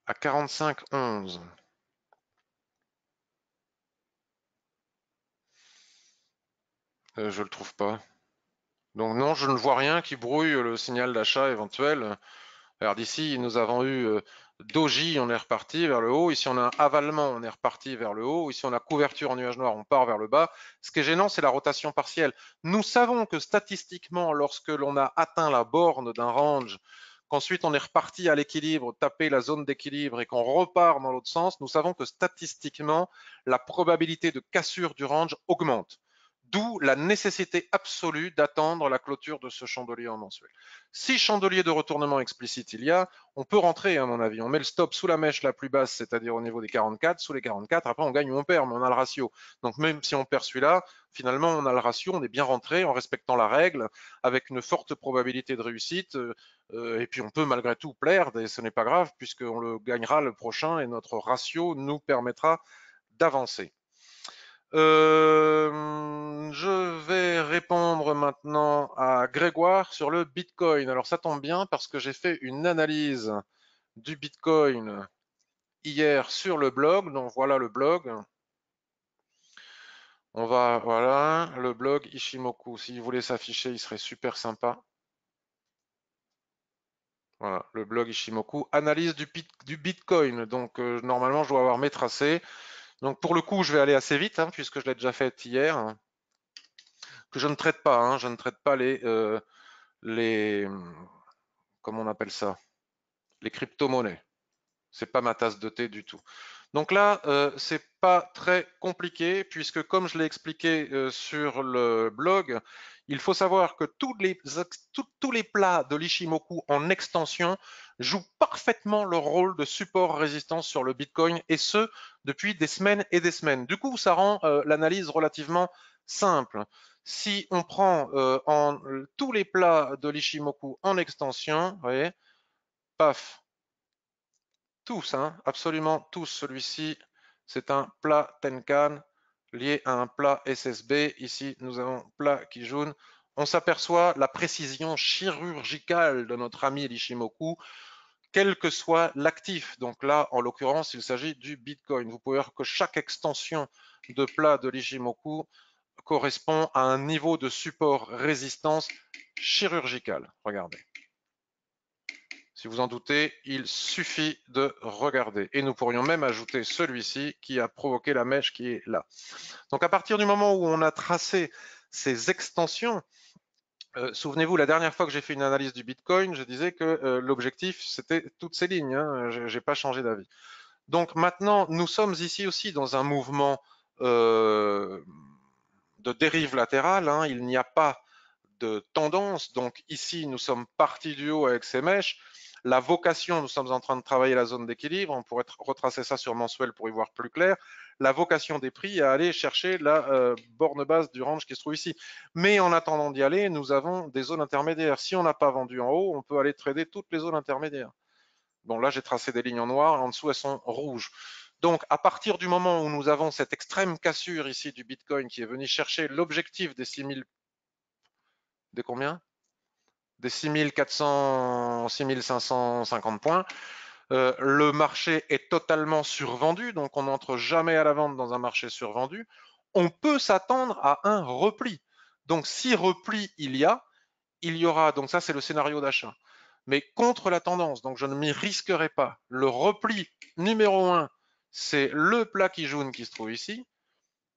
À 45 11 euh, je le trouve pas. Donc non, je ne vois rien qui brouille le signal d'achat éventuel. Alors d'ici, nous avons eu euh, Doji, on est reparti vers le haut. Ici, on a un avalement, on est reparti vers le haut. Ici, on a couverture en nuage noir, on part vers le bas. Ce qui est gênant, c'est la rotation partielle. Nous savons que statistiquement, lorsque l'on a atteint la borne d'un range, qu'ensuite on est reparti à l'équilibre, taper la zone d'équilibre et qu'on repart dans l'autre sens, nous savons que statistiquement, la probabilité de cassure du range augmente. D'où la nécessité absolue d'attendre la clôture de ce chandelier en mensuel. Si chandelier de retournement explicite il y a, on peut rentrer à mon avis. On met le stop sous la mèche la plus basse, c'est-à-dire au niveau des 44, sous les 44, après on gagne ou on perd, mais on a le ratio. Donc même si on perd celui-là, finalement on a le ratio, on est bien rentré en respectant la règle, avec une forte probabilité de réussite, euh, et puis on peut malgré tout plaire, et ce n'est pas grave, puisqu'on le gagnera le prochain, et notre ratio nous permettra d'avancer. Euh, je vais répondre maintenant à Grégoire sur le Bitcoin. Alors ça tombe bien parce que j'ai fait une analyse du Bitcoin hier sur le blog. Donc voilà le blog. On va, voilà, le blog Ishimoku. vous voulait s'afficher, il serait super sympa. Voilà, le blog Ishimoku, analyse du, Bitcoin. Donc euh, normalement, je dois avoir mes tracés. Donc pour le coup, je vais aller assez vite, hein, puisque je l'ai déjà fait hier, que je ne traite pas, hein. je ne traite pas les, euh, les comment on appelle ça, les crypto-monnaies. n'est pas ma tasse de thé du tout. Donc là, ce euh, c'est pas très compliqué, puisque comme je l'ai expliqué euh, sur le blog, il faut savoir que les, tous les plats de l'Ishimoku en extension jouent parfaitement leur rôle de support résistance sur le Bitcoin et ce depuis des semaines et des semaines. Du coup, ça rend euh, l'analyse relativement simple. Si on prend euh, tous les plats de l'Ishimoku en extension, vous voyez, paf, tous, hein, absolument tous. Celui-ci, c'est un plat Tenkan lié à un plat SSB. Ici, nous avons plat Kijun. On s'aperçoit la précision chirurgicale de notre ami l'Ishimoku quel que soit l'actif. Donc là, en l'occurrence, il s'agit du Bitcoin. Vous pouvez voir que chaque extension de plat de l'Ijimoku correspond à un niveau de support résistance chirurgical. Regardez. Si vous en doutez, il suffit de regarder. Et nous pourrions même ajouter celui-ci qui a provoqué la mèche qui est là. Donc à partir du moment où on a tracé ces extensions, euh, souvenez-vous, la dernière fois que j'ai fait une analyse du Bitcoin, je disais que euh, l'objectif, c'était toutes ces lignes. Hein. je n'ai pas changé d'avis. Donc maintenant, nous sommes ici aussi dans un mouvement euh, de dérive latérale. Hein. il n'y a pas de tendance. Donc ici, nous sommes partis du haut avec ces mèches. La vocation, nous sommes en train de travailler la zone d'équilibre, on pourrait retracer ça sur mensuel pour y voir plus clair. La vocation des prix à aller chercher la euh, borne basse du range qui se trouve ici. Mais en attendant d'y aller, nous avons des zones intermédiaires. Si on n'a pas vendu en haut, on peut aller trader toutes les zones intermédiaires. Bon, là, j'ai tracé des lignes en noir, en dessous, elles sont rouges. Donc, à partir du moment où nous avons cette extrême cassure ici du Bitcoin qui est venu chercher l'objectif des 6000, des combien des 6400, 6550 points. Euh, le marché est totalement survendu, donc on n'entre jamais à la vente dans un marché survendu. On peut s'attendre à un repli. Donc si repli il y a, il y aura, donc ça c'est le scénario d'achat, mais contre la tendance, donc je ne m'y risquerai pas. Le repli numéro 1, c'est le plat qui jaune qui se trouve ici,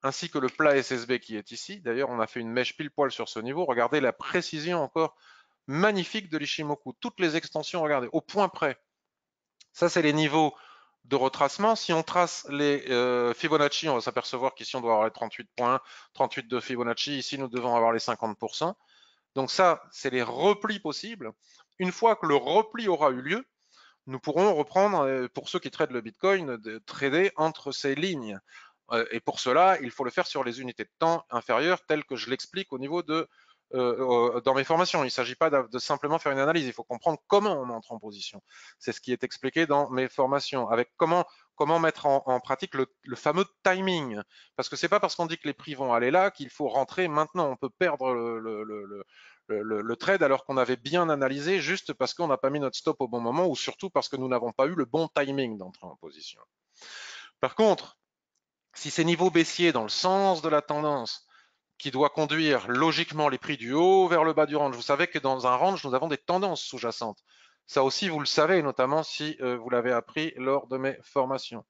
ainsi que le plat SSB qui est ici. D'ailleurs, on a fait une mèche pile poil sur ce niveau. Regardez la précision encore magnifique de l'Ishimoku. Toutes les extensions, regardez, au point près. Ça, c'est les niveaux de retracement. Si on trace les euh, Fibonacci, on va s'apercevoir qu'ici, on doit avoir les 38 points, 38 de Fibonacci. Ici, nous devons avoir les 50%. Donc ça, c'est les replis possibles. Une fois que le repli aura eu lieu, nous pourrons reprendre, euh, pour ceux qui traitent le Bitcoin, de trader entre ces lignes. Euh, et pour cela, il faut le faire sur les unités de temps inférieures, telles que je l'explique au niveau de euh, euh, dans mes formations. Il ne s'agit pas de, simplement faire une analyse. Il faut comprendre comment on entre en position. C'est ce qui est expliqué dans mes formations, avec comment mettre en, pratique le, fameux timing. Parce que ce n'est pas parce qu'on dit que les prix vont aller là qu'il faut rentrer maintenant. On peut perdre le, trade alors qu'on avait bien analysé juste parce qu'on n'a pas mis notre stop au bon moment ou surtout parce que nous n'avons pas eu le bon timing d'entrer en position. Par contre, si ces niveaux baissiers dans le sens de la tendance qui doit conduire logiquement les prix du haut vers le bas du range. Vous savez que dans un range, nous avons des tendances sous-jacentes. Ça aussi, vous le savez, notamment si euh, vous l'avez appris lors de mes formations.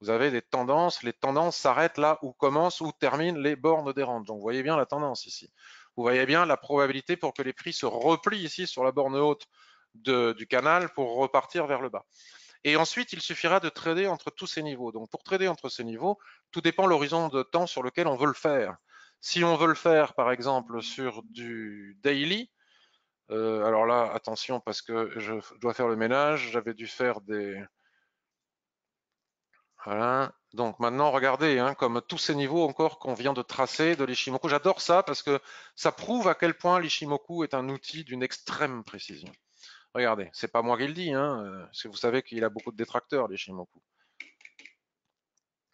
Vous avez des tendances, les tendances s'arrêtent là où commencent ou terminent les bornes des ranges. Donc vous voyez bien la tendance ici. Vous voyez bien la probabilité pour que les prix se replient ici sur la borne haute du canal pour repartir vers le bas. Et ensuite, il suffira de trader entre tous ces niveaux. Donc pour trader entre ces niveaux, tout dépend l'horizon de temps sur lequel on veut le faire. Si on veut le faire, par exemple, sur du daily, euh, alors là, attention, parce que je dois faire le ménage, j'avais dû faire des... Voilà. Donc maintenant, regardez, hein, comme tous ces niveaux encore qu'on vient de tracer de l'Ishimoku. J'adore ça parce que ça prouve à quel point l'Ishimoku est un outil d'une extrême précision. Regardez, c'est pas moi qui le dis, hein, euh, parce que vous savez qu'il a beaucoup de détracteurs, l'Ishimoku.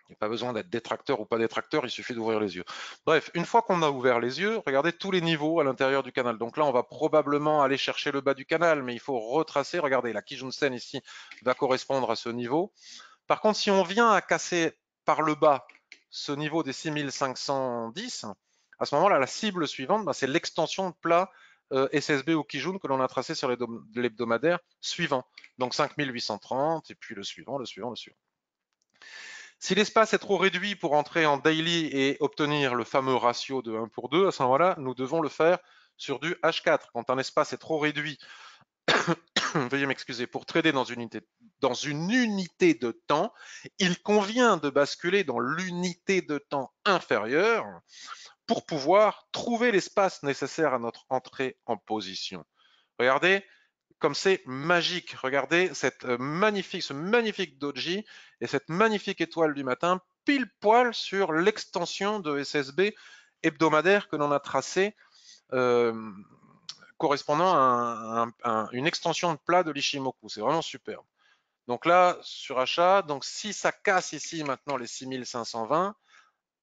Il n'y a pas besoin d'être détracteur ou pas détracteur, il suffit d'ouvrir les yeux. Bref, une fois qu'on a ouvert les yeux, regardez tous les niveaux à l'intérieur du canal. Donc là, on va probablement aller chercher le bas du canal, mais il faut retracer. Regardez, la Kijunsen ici va correspondre à ce niveau. Par contre, si on vient à casser par le bas ce niveau des 6510, à ce moment-là, la cible suivante, bah, c'est l'extension de plat euh, SSB ou Kijun que l'on a tracé sur l'hebdomadaire suivant. Donc 5830, et puis le suivant, le suivant, le suivant. Si l'espace est trop réduit pour entrer en daily et obtenir le fameux ratio de 1 pour 2, à ce moment-là, nous devons le faire sur du H4. Quand un espace est trop réduit, veuillez m'excuser, pour trader dans une, unité, dans une unité de temps, il convient de basculer dans l'unité de temps inférieure pour pouvoir trouver l'espace nécessaire à notre entrée en position. Regardez, comme c'est magique. Regardez cette euh, magnifique, ce magnifique doji et cette magnifique étoile du matin, pile poil sur l'extension de SSB hebdomadaire que l'on a tracée euh, correspondant à, une extension de plat de l'Ishimoku. C'est vraiment superbe. Donc là, sur achat, donc si ça casse ici maintenant les 6520,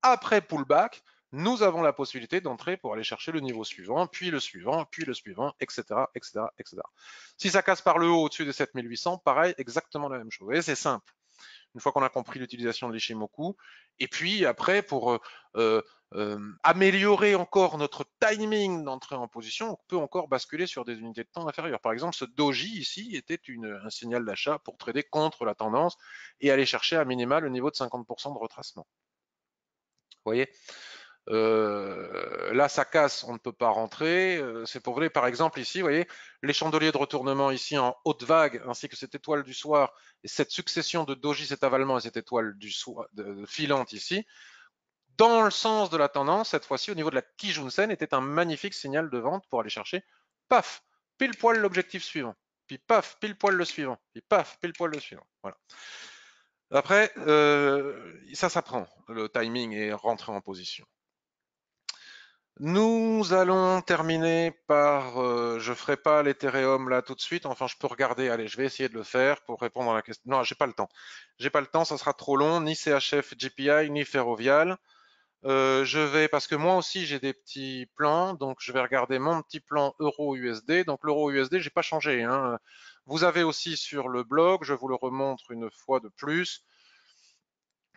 après pullback, nous avons la possibilité d'entrer pour aller chercher le niveau suivant, puis le suivant, puis le suivant, etc., etc., etc. Si ça casse par le haut au-dessus des 7800, pareil, exactement la même chose. voyez, c'est simple. Une fois qu'on a compris l'utilisation de l'Ishimoku, et puis après, pour euh, euh, améliorer encore notre timing d'entrée en position, on peut encore basculer sur des unités de temps inférieures. Par exemple, ce doji ici était un signal d'achat pour trader contre la tendance et aller chercher à minima le niveau de 50% de retracement. Vous voyez euh, là, ça casse, on ne peut pas rentrer. Euh, c'est pour vous, par exemple, ici, vous voyez, les chandeliers de retournement ici en haute vague, ainsi que cette étoile du soir, et cette succession de doji, cet avalement et cette étoile du soir, filante ici, dans le sens de la tendance, cette fois-ci, au niveau de la Sen était un magnifique signal de vente pour aller chercher, paf, pile poil l'objectif suivant, puis paf, pile poil le suivant, puis paf, pile poil le suivant. Voilà. Après, euh, ça s'apprend, le timing et rentrer en position. Nous allons terminer par, je euh, je ferai pas l'Ethereum là tout de suite, enfin je peux regarder, allez je vais essayer de le faire pour répondre à la question. Non, j'ai pas le temps. J'ai pas le temps, ça sera trop long, ni CHF GPI, ni Ferrovial. Euh, je vais, parce que moi aussi j'ai des petits plans, donc je vais regarder mon petit plan euro-USD. Donc l'euro-USD, j'ai pas changé. Hein. Vous avez aussi sur le blog, je vous le remontre une fois de plus,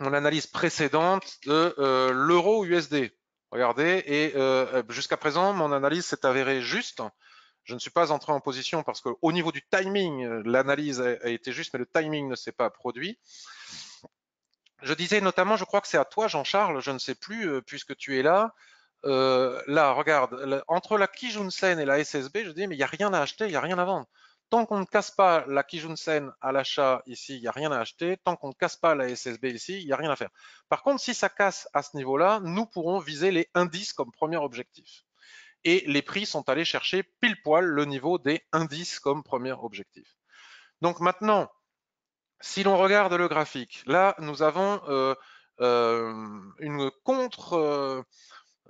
mon analyse précédente de euh, l'euro-USD. Regardez, et euh, euh, jusqu'à présent, mon analyse s'est avérée juste. Je ne suis pas entré en position parce qu'au niveau du timing, l'analyse a, été juste, mais le timing ne s'est pas produit. Je disais notamment, je crois que c'est à toi, Jean-Charles, je ne sais plus, euh, puisque tu es là. là, regarde, entre la Kijunsen et la SSB, je dis, mais il n'y a rien à acheter, il n'y a rien à vendre. Tant qu'on ne casse pas la Kijunsen à l'achat ici, il n'y a rien à acheter. Tant qu'on ne casse pas la SSB ici, il n'y a rien à faire. Par contre, si ça casse à ce niveau-là, nous pourrons viser les indices comme premier objectif. Et les prix sont allés chercher pile poil le niveau des indices comme premier objectif. Donc maintenant, si l'on regarde le graphique, là, nous avons euh, euh, une contre... Euh,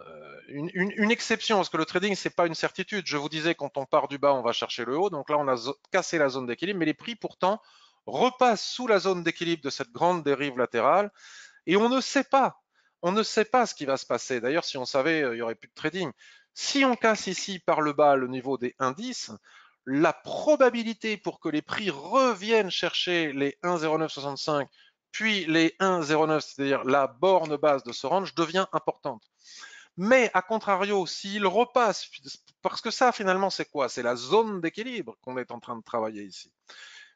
euh, une, exception, parce que le trading, ce n'est pas une certitude. Je vous disais, quand on part du bas, on va chercher le haut. Donc là, on a cassé la zone d'équilibre, mais les prix, pourtant, repassent sous la zone d'équilibre de cette grande dérive latérale. Et on ne sait pas. On ne sait pas ce qui va se passer. D'ailleurs, si on savait, euh, il n'y aurait plus de trading. Si on casse ici par le bas le niveau des indices, la probabilité pour que les prix reviennent chercher les 1,0965 puis les 1,09, c'est-à-dire la borne basse de ce range, devient importante. Mais à contrario, s'il repasse, parce que ça finalement c'est quoi C'est la zone d'équilibre qu'on est en train de travailler ici.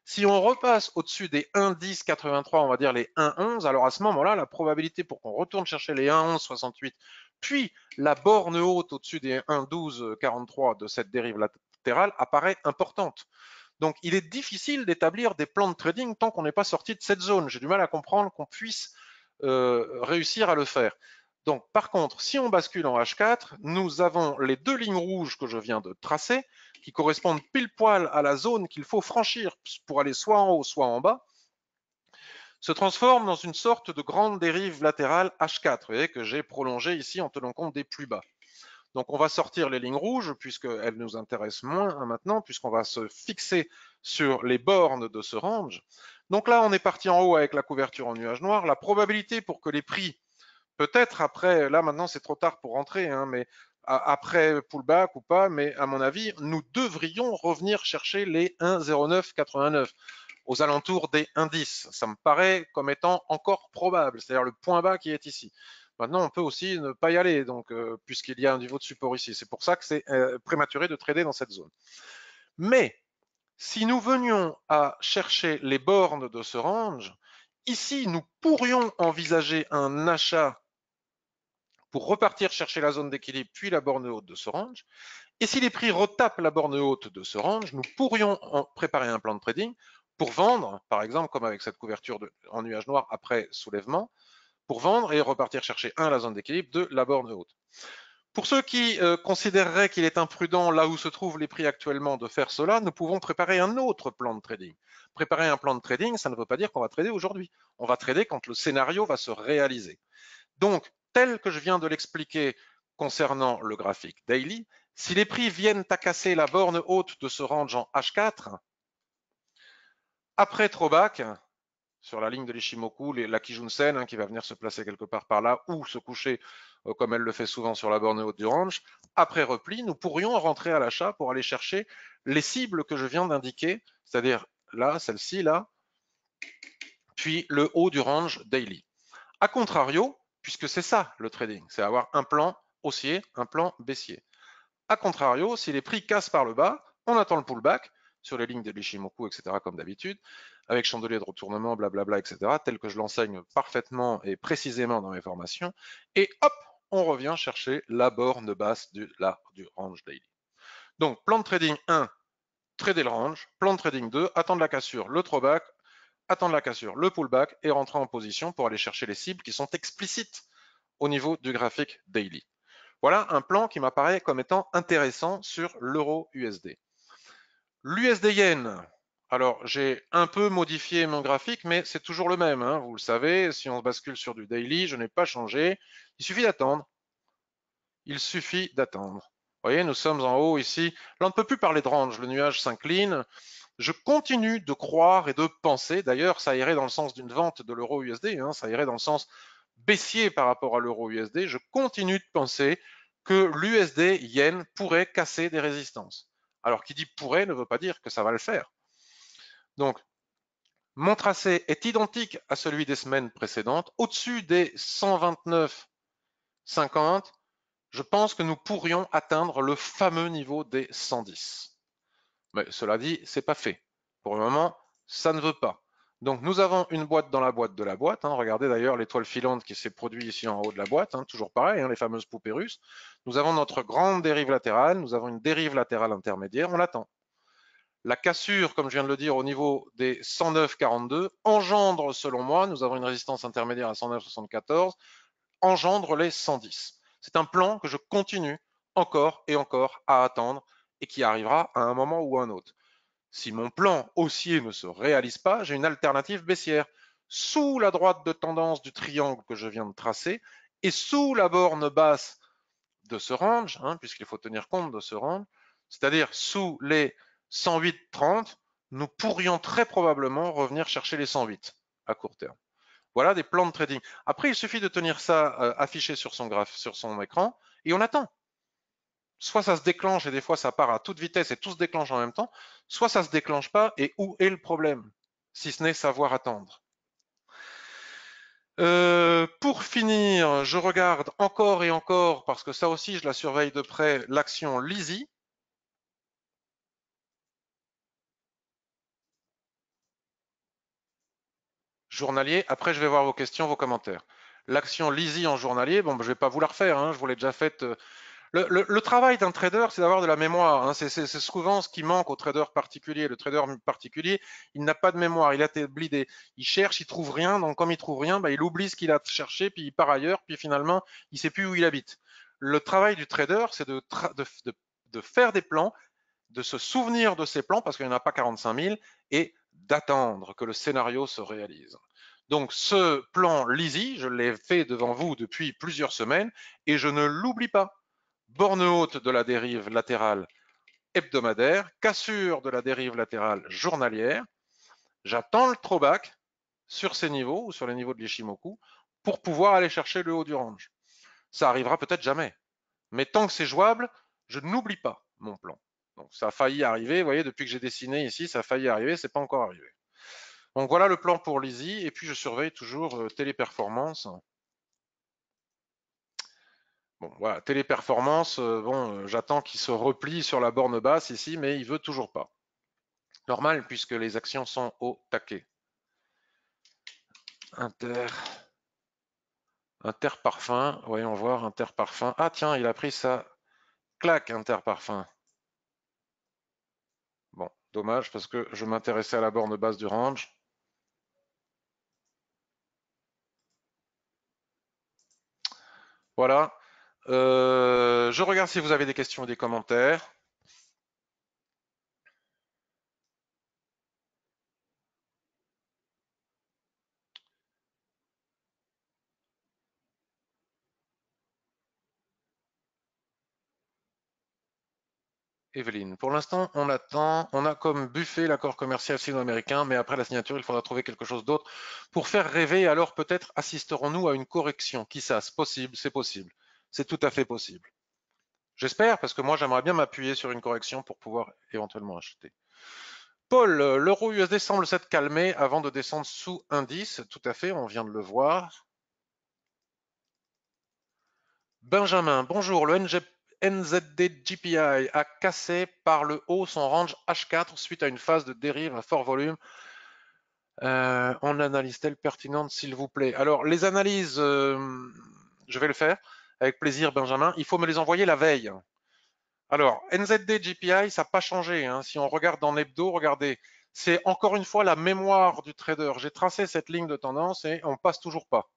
Si on repasse au-dessus des 1.10.83, 83, on va dire les 1,11, alors à ce moment-là, la probabilité pour qu'on retourne chercher les 1.11.68, 68, puis la borne haute au-dessus des 1.12.43 43 de cette dérive latérale apparaît importante. Donc il est difficile d'établir des plans de trading tant qu'on n'est pas sorti de cette zone. J'ai du mal à comprendre qu'on puisse euh, réussir à le faire. Donc, par contre, si on bascule en H4, nous avons les deux lignes rouges que je viens de tracer, qui correspondent pile poil à la zone qu'il faut franchir pour aller soit en haut, soit en bas, se transforment dans une sorte de grande dérive latérale H4, vous que j'ai prolongée ici en tenant compte des plus bas. Donc, on va sortir les lignes rouges, puisqu'elles nous intéressent moins hein, maintenant, puisqu'on va se fixer sur les bornes de ce range. Donc là, on est parti en haut avec la couverture en nuage noir. La probabilité pour que les prix peut-être après, là maintenant c'est trop tard pour rentrer, hein, mais après pullback ou pas, mais à mon avis, nous devrions revenir chercher les 1,0989 aux alentours des indices. Ça me paraît comme étant encore probable, c'est-à-dire le point bas qui est ici. Maintenant, on peut aussi ne pas y aller, donc euh, puisqu'il y a un niveau de support ici. C'est pour ça que c'est euh, prématuré de trader dans cette zone. Mais si nous venions à chercher les bornes de ce range, ici, nous pourrions envisager un achat pour repartir chercher la zone d'équilibre puis la borne haute de ce range. Et si les prix retapent la borne haute de ce range, nous pourrions préparer un plan de trading pour vendre, par exemple, comme avec cette couverture en nuage noir après soulèvement, pour vendre et repartir chercher un, la zone d'équilibre, de la borne haute. Pour ceux qui euh, considéreraient qu'il est imprudent là où se trouvent les prix actuellement de faire cela, nous pouvons préparer un autre plan de trading. Préparer un plan de trading, ça ne veut pas dire qu'on va trader aujourd'hui. On va trader quand le scénario va se réaliser. Donc, tel que je viens de l'expliquer concernant le graphique daily, si les prix viennent à casser la borne haute de ce range en H4, après throwback, sur la ligne de l'Ishimoku, la Kijunsen Sen hein, qui va venir se placer quelque part par là ou se coucher euh, comme elle le fait souvent sur la borne haute du range, après repli, nous pourrions rentrer à l'achat pour aller chercher les cibles que je viens d'indiquer, c'est-à-dire là, celle-ci, là, puis le haut du range daily. A contrario, puisque c'est ça le trading, c'est avoir un plan haussier, un plan baissier. A contrario, si les prix cassent par le bas, on attend le pullback sur les lignes des Bishimoku, etc., comme d'habitude, avec chandelier de retournement, blablabla, etc., tel que je l'enseigne parfaitement et précisément dans mes formations, et hop, on revient chercher la borne basse du range daily. Donc, plan de trading 1, trader le range, plan de trading 2, attendre la cassure, le throwback, attendre la cassure, le pullback et rentrer en position pour aller chercher les cibles qui sont explicites au niveau du graphique daily. Voilà un plan qui m'apparaît comme étant intéressant sur l'euro USD. L'USD yen, alors j'ai un peu modifié mon graphique, mais c'est toujours le même. Hein, vous le savez, si on bascule sur du daily, je n'ai pas changé. Il suffit d'attendre. Il suffit d'attendre. Vous voyez, nous sommes en haut ici. Là, on ne peut plus parler de range. Le nuage s'incline. Je continue de croire et de penser, d'ailleurs ça irait dans le sens d'une vente de l'euro USD, hein, ça irait dans le sens baissier par rapport à l'euro USD, je continue de penser que l'USD yen pourrait casser des résistances. Alors qui dit pourrait ne veut pas dire que ça va le faire. Donc mon tracé est identique à celui des semaines précédentes. Au-dessus des 129,50, je pense que nous pourrions atteindre le fameux niveau des 110. Mais cela dit, c'est pas fait. Pour le moment, ça ne veut pas. Donc nous avons une boîte dans la boîte de la boîte. Hein. Regardez d'ailleurs l'étoile filante qui s'est produite ici en haut de la boîte. Hein. Toujours pareil, hein, les fameuses poupées russes. Nous avons notre grande dérive latérale. Nous avons une dérive latérale intermédiaire. On l'attend. La cassure, comme je viens de le dire, au niveau des 109,42 engendre, selon moi, nous avons une résistance intermédiaire à 109,74, engendre les 110. C'est un plan que je continue encore et encore à attendre et qui arrivera à un moment ou à un autre. Si mon plan haussier ne se réalise pas, j'ai une alternative baissière sous la droite de tendance du triangle que je viens de tracer et sous la borne basse de ce range, hein, puisqu'il faut tenir compte de ce range, c'est-à-dire sous les 108,30, nous pourrions très probablement revenir chercher les 108 à court terme. Voilà des plans de trading. Après, il suffit de tenir ça euh, affiché sur son graphe, sur son écran, et on attend soit ça se déclenche et des fois ça part à toute vitesse et tout se déclenche en même temps, soit ça ne se déclenche pas et où est le problème, si ce n'est savoir attendre. Euh, pour finir, je regarde encore et encore, parce que ça aussi je la surveille de près, l'action Lizzie. Journalier, après je vais voir vos questions, vos commentaires. L'action Lizzie en journalier, bon, ben, je ne vais pas vous la refaire, hein, je vous l'ai déjà faite euh, le, travail d'un trader, c'est d'avoir de la mémoire. Hein. C'est souvent ce qui manque au trader particulier. Le trader particulier, il n'a pas de mémoire. Il établit des, il cherche, il trouve rien. Donc comme il trouve rien, bah, il oublie ce qu'il a cherché, puis il part ailleurs, puis finalement, il ne sait plus où il habite. Le travail du trader, c'est de, faire des plans, de se souvenir de ces plans parce qu'il n'y en a pas 45 000 et d'attendre que le scénario se réalise. Donc ce plan Lizzie, je l'ai fait devant vous depuis plusieurs semaines et je ne l'oublie pas borne haute de la dérive latérale hebdomadaire, cassure de la dérive latérale journalière. J'attends le throwback sur ces niveaux ou sur les niveaux de l'Ishimoku pour pouvoir aller chercher le haut du range. Ça arrivera peut-être jamais. Mais tant que c'est jouable, je n'oublie pas mon plan. Donc ça a failli arriver. Vous voyez, depuis que j'ai dessiné ici, ça a failli arriver. ce n'est pas encore arrivé. Donc voilà le plan pour Lizzie. Et puis je surveille toujours euh, Téléperformance Bon, voilà, téléperformance, euh, bon, euh, j'attends qu'il se replie sur la borne basse ici, mais il veut toujours pas. Normal, puisque les actions sont au taquet. Inter. Interparfum, voyons voir, Interparfum. Ah tiens, il a pris sa claque Interparfum. Bon, dommage parce que je m'intéressais à la borne basse du range. Voilà, euh, je regarde si vous avez des questions ou des commentaires. Evelyne, pour l'instant, on attend, on a comme buffet l'accord commercial sino-américain, mais après la signature, il faudra trouver quelque chose d'autre pour faire rêver. Alors peut-être assisterons-nous à une correction. Qui ça C'est possible, c'est possible c'est tout à fait possible. J'espère, parce que moi, j'aimerais bien m'appuyer sur une correction pour pouvoir éventuellement acheter. Paul, euh, l'euro USD semble s'être calmé avant de descendre sous indice. Tout à fait, on vient de le voir. Benjamin, bonjour. Le NZD GPI a cassé par le haut son range H4 suite à une phase de dérive à fort volume. On euh, en analyse elle pertinente, s'il vous plaît Alors, les analyses, euh, je vais le faire. Avec plaisir, Benjamin. Il faut me les envoyer la veille. Alors, NZD GPI, ça n'a pas changé. Hein. Si on regarde dans l'hebdo, regardez, c'est encore une fois la mémoire du trader. J'ai tracé cette ligne de tendance et on ne passe toujours pas.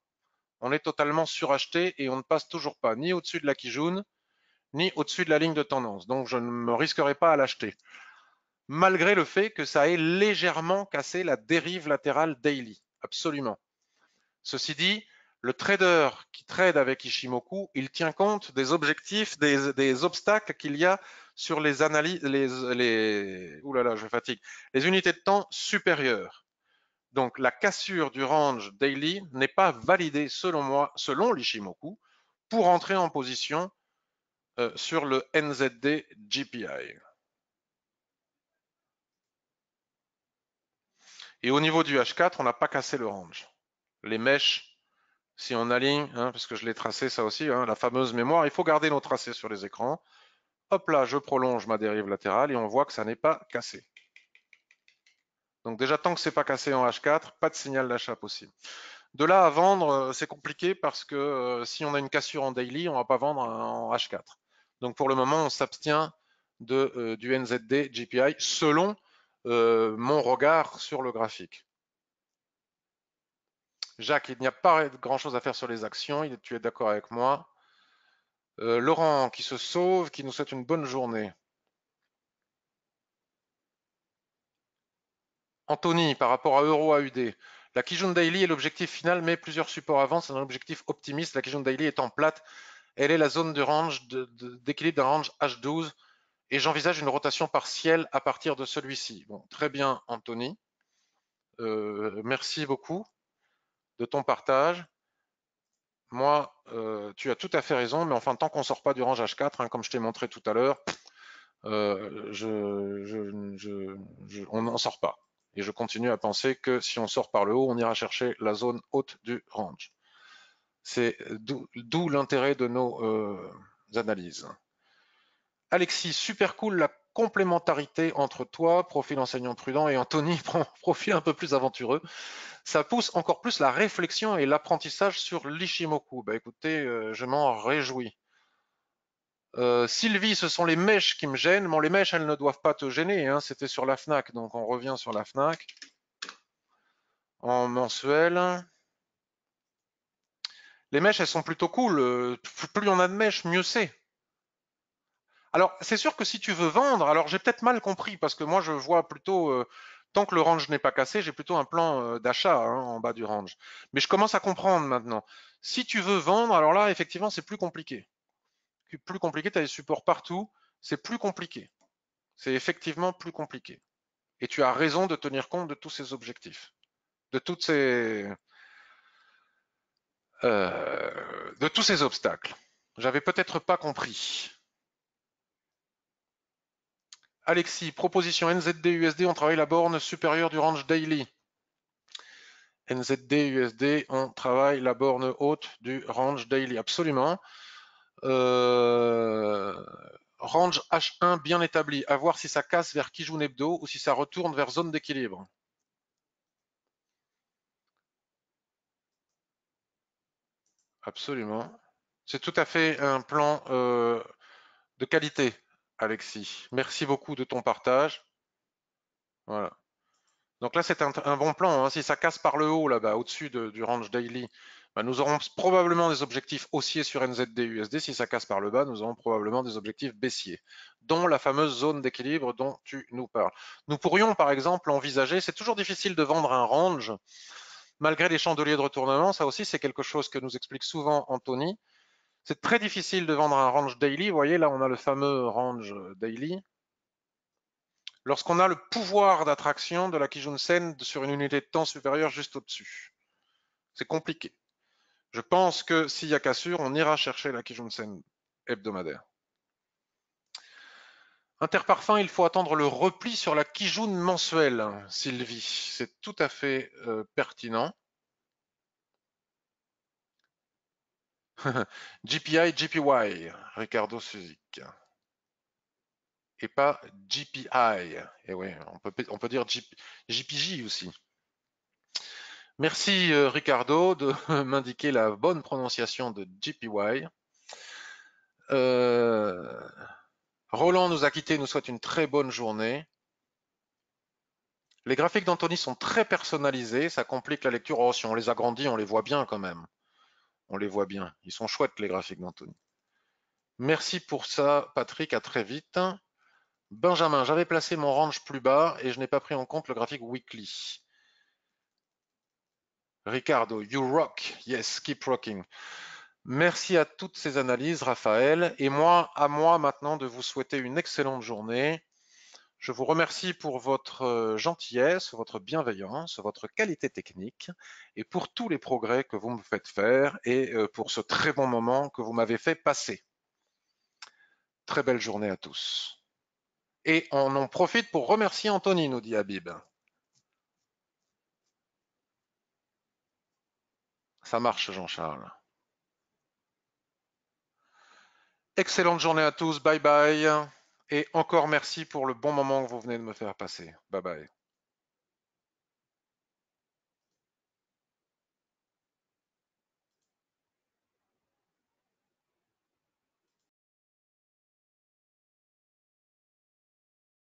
On est totalement suracheté et on ne passe toujours pas, ni au-dessus de la Kijun, ni au-dessus de la ligne de tendance. Donc, je ne me risquerai pas à l'acheter. Malgré le fait que ça ait légèrement cassé la dérive latérale daily. Absolument. Ceci dit, le trader qui trade avec Ishimoku, il tient compte des objectifs, des, obstacles qu'il y a sur les analyses, les, les, là, je fatigue, les unités de temps supérieures. Donc la cassure du range daily n'est pas validée selon moi, selon l'Ishimoku, pour entrer en position euh, sur le NZD GPI. Et au niveau du H4, on n'a pas cassé le range. Les mèches si on aligne, hein, parce que je l'ai tracé ça aussi, hein, la fameuse mémoire, il faut garder nos tracés sur les écrans. Hop là, je prolonge ma dérive latérale et on voit que ça n'est pas cassé. Donc déjà, tant que ce n'est pas cassé en H4, pas de signal d'achat possible. De là à vendre, euh, c'est compliqué parce que euh, si on a une cassure en daily, on ne va pas vendre en H4. Donc pour le moment, on s'abstient euh, du NZD GPI selon mon regard sur le graphique. Jacques, il n'y a pas grand-chose à faire sur les actions. tu es d'accord avec moi. Euh, Laurent, qui se sauve, qui nous souhaite une bonne journée. Anthony, par rapport à Euro AUD. La Kijun Daily est l'objectif final, mais plusieurs supports avant. C'est un objectif optimiste. La Kijun Daily est en plate, elle est la zone de range d'équilibre d'un range H12 et j'envisage une rotation partielle à partir de celui-ci. Bon, très bien, Anthony. Euh, merci beaucoup de ton partage, moi, euh, tu as tout à fait raison, mais enfin, tant qu'on ne sort pas du range H4, hein, comme je t'ai montré tout à l'heure, euh, je, on n'en sort pas. Et je continue à penser que si on sort par le haut, on ira chercher la zone haute du range. C'est d'où l'intérêt de nos euh, analyses. Alexis, super cool la complémentarité entre toi, profil enseignant prudent, et Anthony, profil un peu plus aventureux. Ça pousse encore plus la réflexion et l'apprentissage sur l'Ishimoku. Bah, écoutez, euh, je m'en réjouis. Euh, Sylvie, ce sont les mèches qui me gênent. Bon, les mèches, elles ne doivent pas te gêner. Hein. C'était sur la FNAC, donc on revient sur la FNAC. En mensuel. Les mèches, elles sont plutôt cool. Euh, plus on a de mèches, mieux c'est. Alors, c'est sûr que si tu veux vendre, alors j'ai peut-être mal compris parce que moi je vois plutôt, euh, tant que le range n'est pas cassé, j'ai plutôt un plan euh, d'achat hein, en bas du range. Mais je commence à comprendre maintenant. Si tu veux vendre, alors là, effectivement, c'est plus compliqué. Plus compliqué, tu as des supports partout, c'est plus compliqué. C'est effectivement plus compliqué. Et tu as raison de tenir compte de tous ces objectifs, de toutes ces, euh, de tous ces obstacles. J'avais peut-être pas compris. Alexis, proposition NZD-USD, on travaille la borne supérieure du range daily. NZD-USD, on travaille la borne haute du range daily, absolument. Euh, range H1 bien établi, à voir si ça casse vers Kijun Hebdo ou si ça retourne vers zone d'équilibre. Absolument. C'est tout à fait un plan euh, de qualité. Alexis. Merci beaucoup de ton partage. Voilà. Donc là, c'est un, bon plan. Hein. Si ça casse par le haut, là-bas, au-dessus du range daily, bah, nous aurons probablement des objectifs haussiers sur NZDUSD. Si ça casse par le bas, nous aurons probablement des objectifs baissiers, dont la fameuse zone d'équilibre dont tu nous parles. Nous pourrions, par exemple, envisager, c'est toujours difficile de vendre un range, malgré les chandeliers de retournement, ça aussi, c'est quelque chose que nous explique souvent Anthony. C'est très difficile de vendre un range daily. Vous voyez, là, on a le fameux range euh, daily. Lorsqu'on a le pouvoir d'attraction de la Kijun-sen sur une unité de temps supérieure juste au-dessus. C'est compliqué. Je pense que s'il y a cassure, on ira chercher la Kijun-sen hebdomadaire. Interparfum, il faut attendre le repli sur la Kijun mensuelle, Sylvie. C'est tout à fait euh, pertinent. GPI, GPY, Ricardo Suzik. Et pas GPI. Et oui, on peut, dire GP, GPJ aussi. Merci euh, Ricardo de m'indiquer la bonne prononciation de GPY. Euh, Roland nous a quittés, nous souhaite une très bonne journée. Les graphiques d'Anthony sont très personnalisés, ça complique la lecture. Oh, si on les agrandit, on les voit bien quand même. On les voit bien. Ils sont chouettes, les graphiques d'Anthony. Merci pour ça, Patrick. À très vite. Benjamin, j'avais placé mon range plus bas et je n'ai pas pris en compte le graphique weekly. Ricardo, you rock. Yes, keep rocking. Merci à toutes ces analyses, Raphaël. Et moi, à moi maintenant de vous souhaiter une excellente journée. Je vous remercie pour votre euh, gentillesse, votre bienveillance, votre qualité technique et pour tous les progrès que vous me faites faire et euh, pour ce très bon moment que vous m'avez fait passer. Très belle journée à tous. Et on en profite pour remercier Anthony, nous dit Habib. Ça marche, Jean-Charles. Excellente journée à tous. Bye bye. Et encore merci pour le bon moment que vous venez de me faire passer. Bye bye.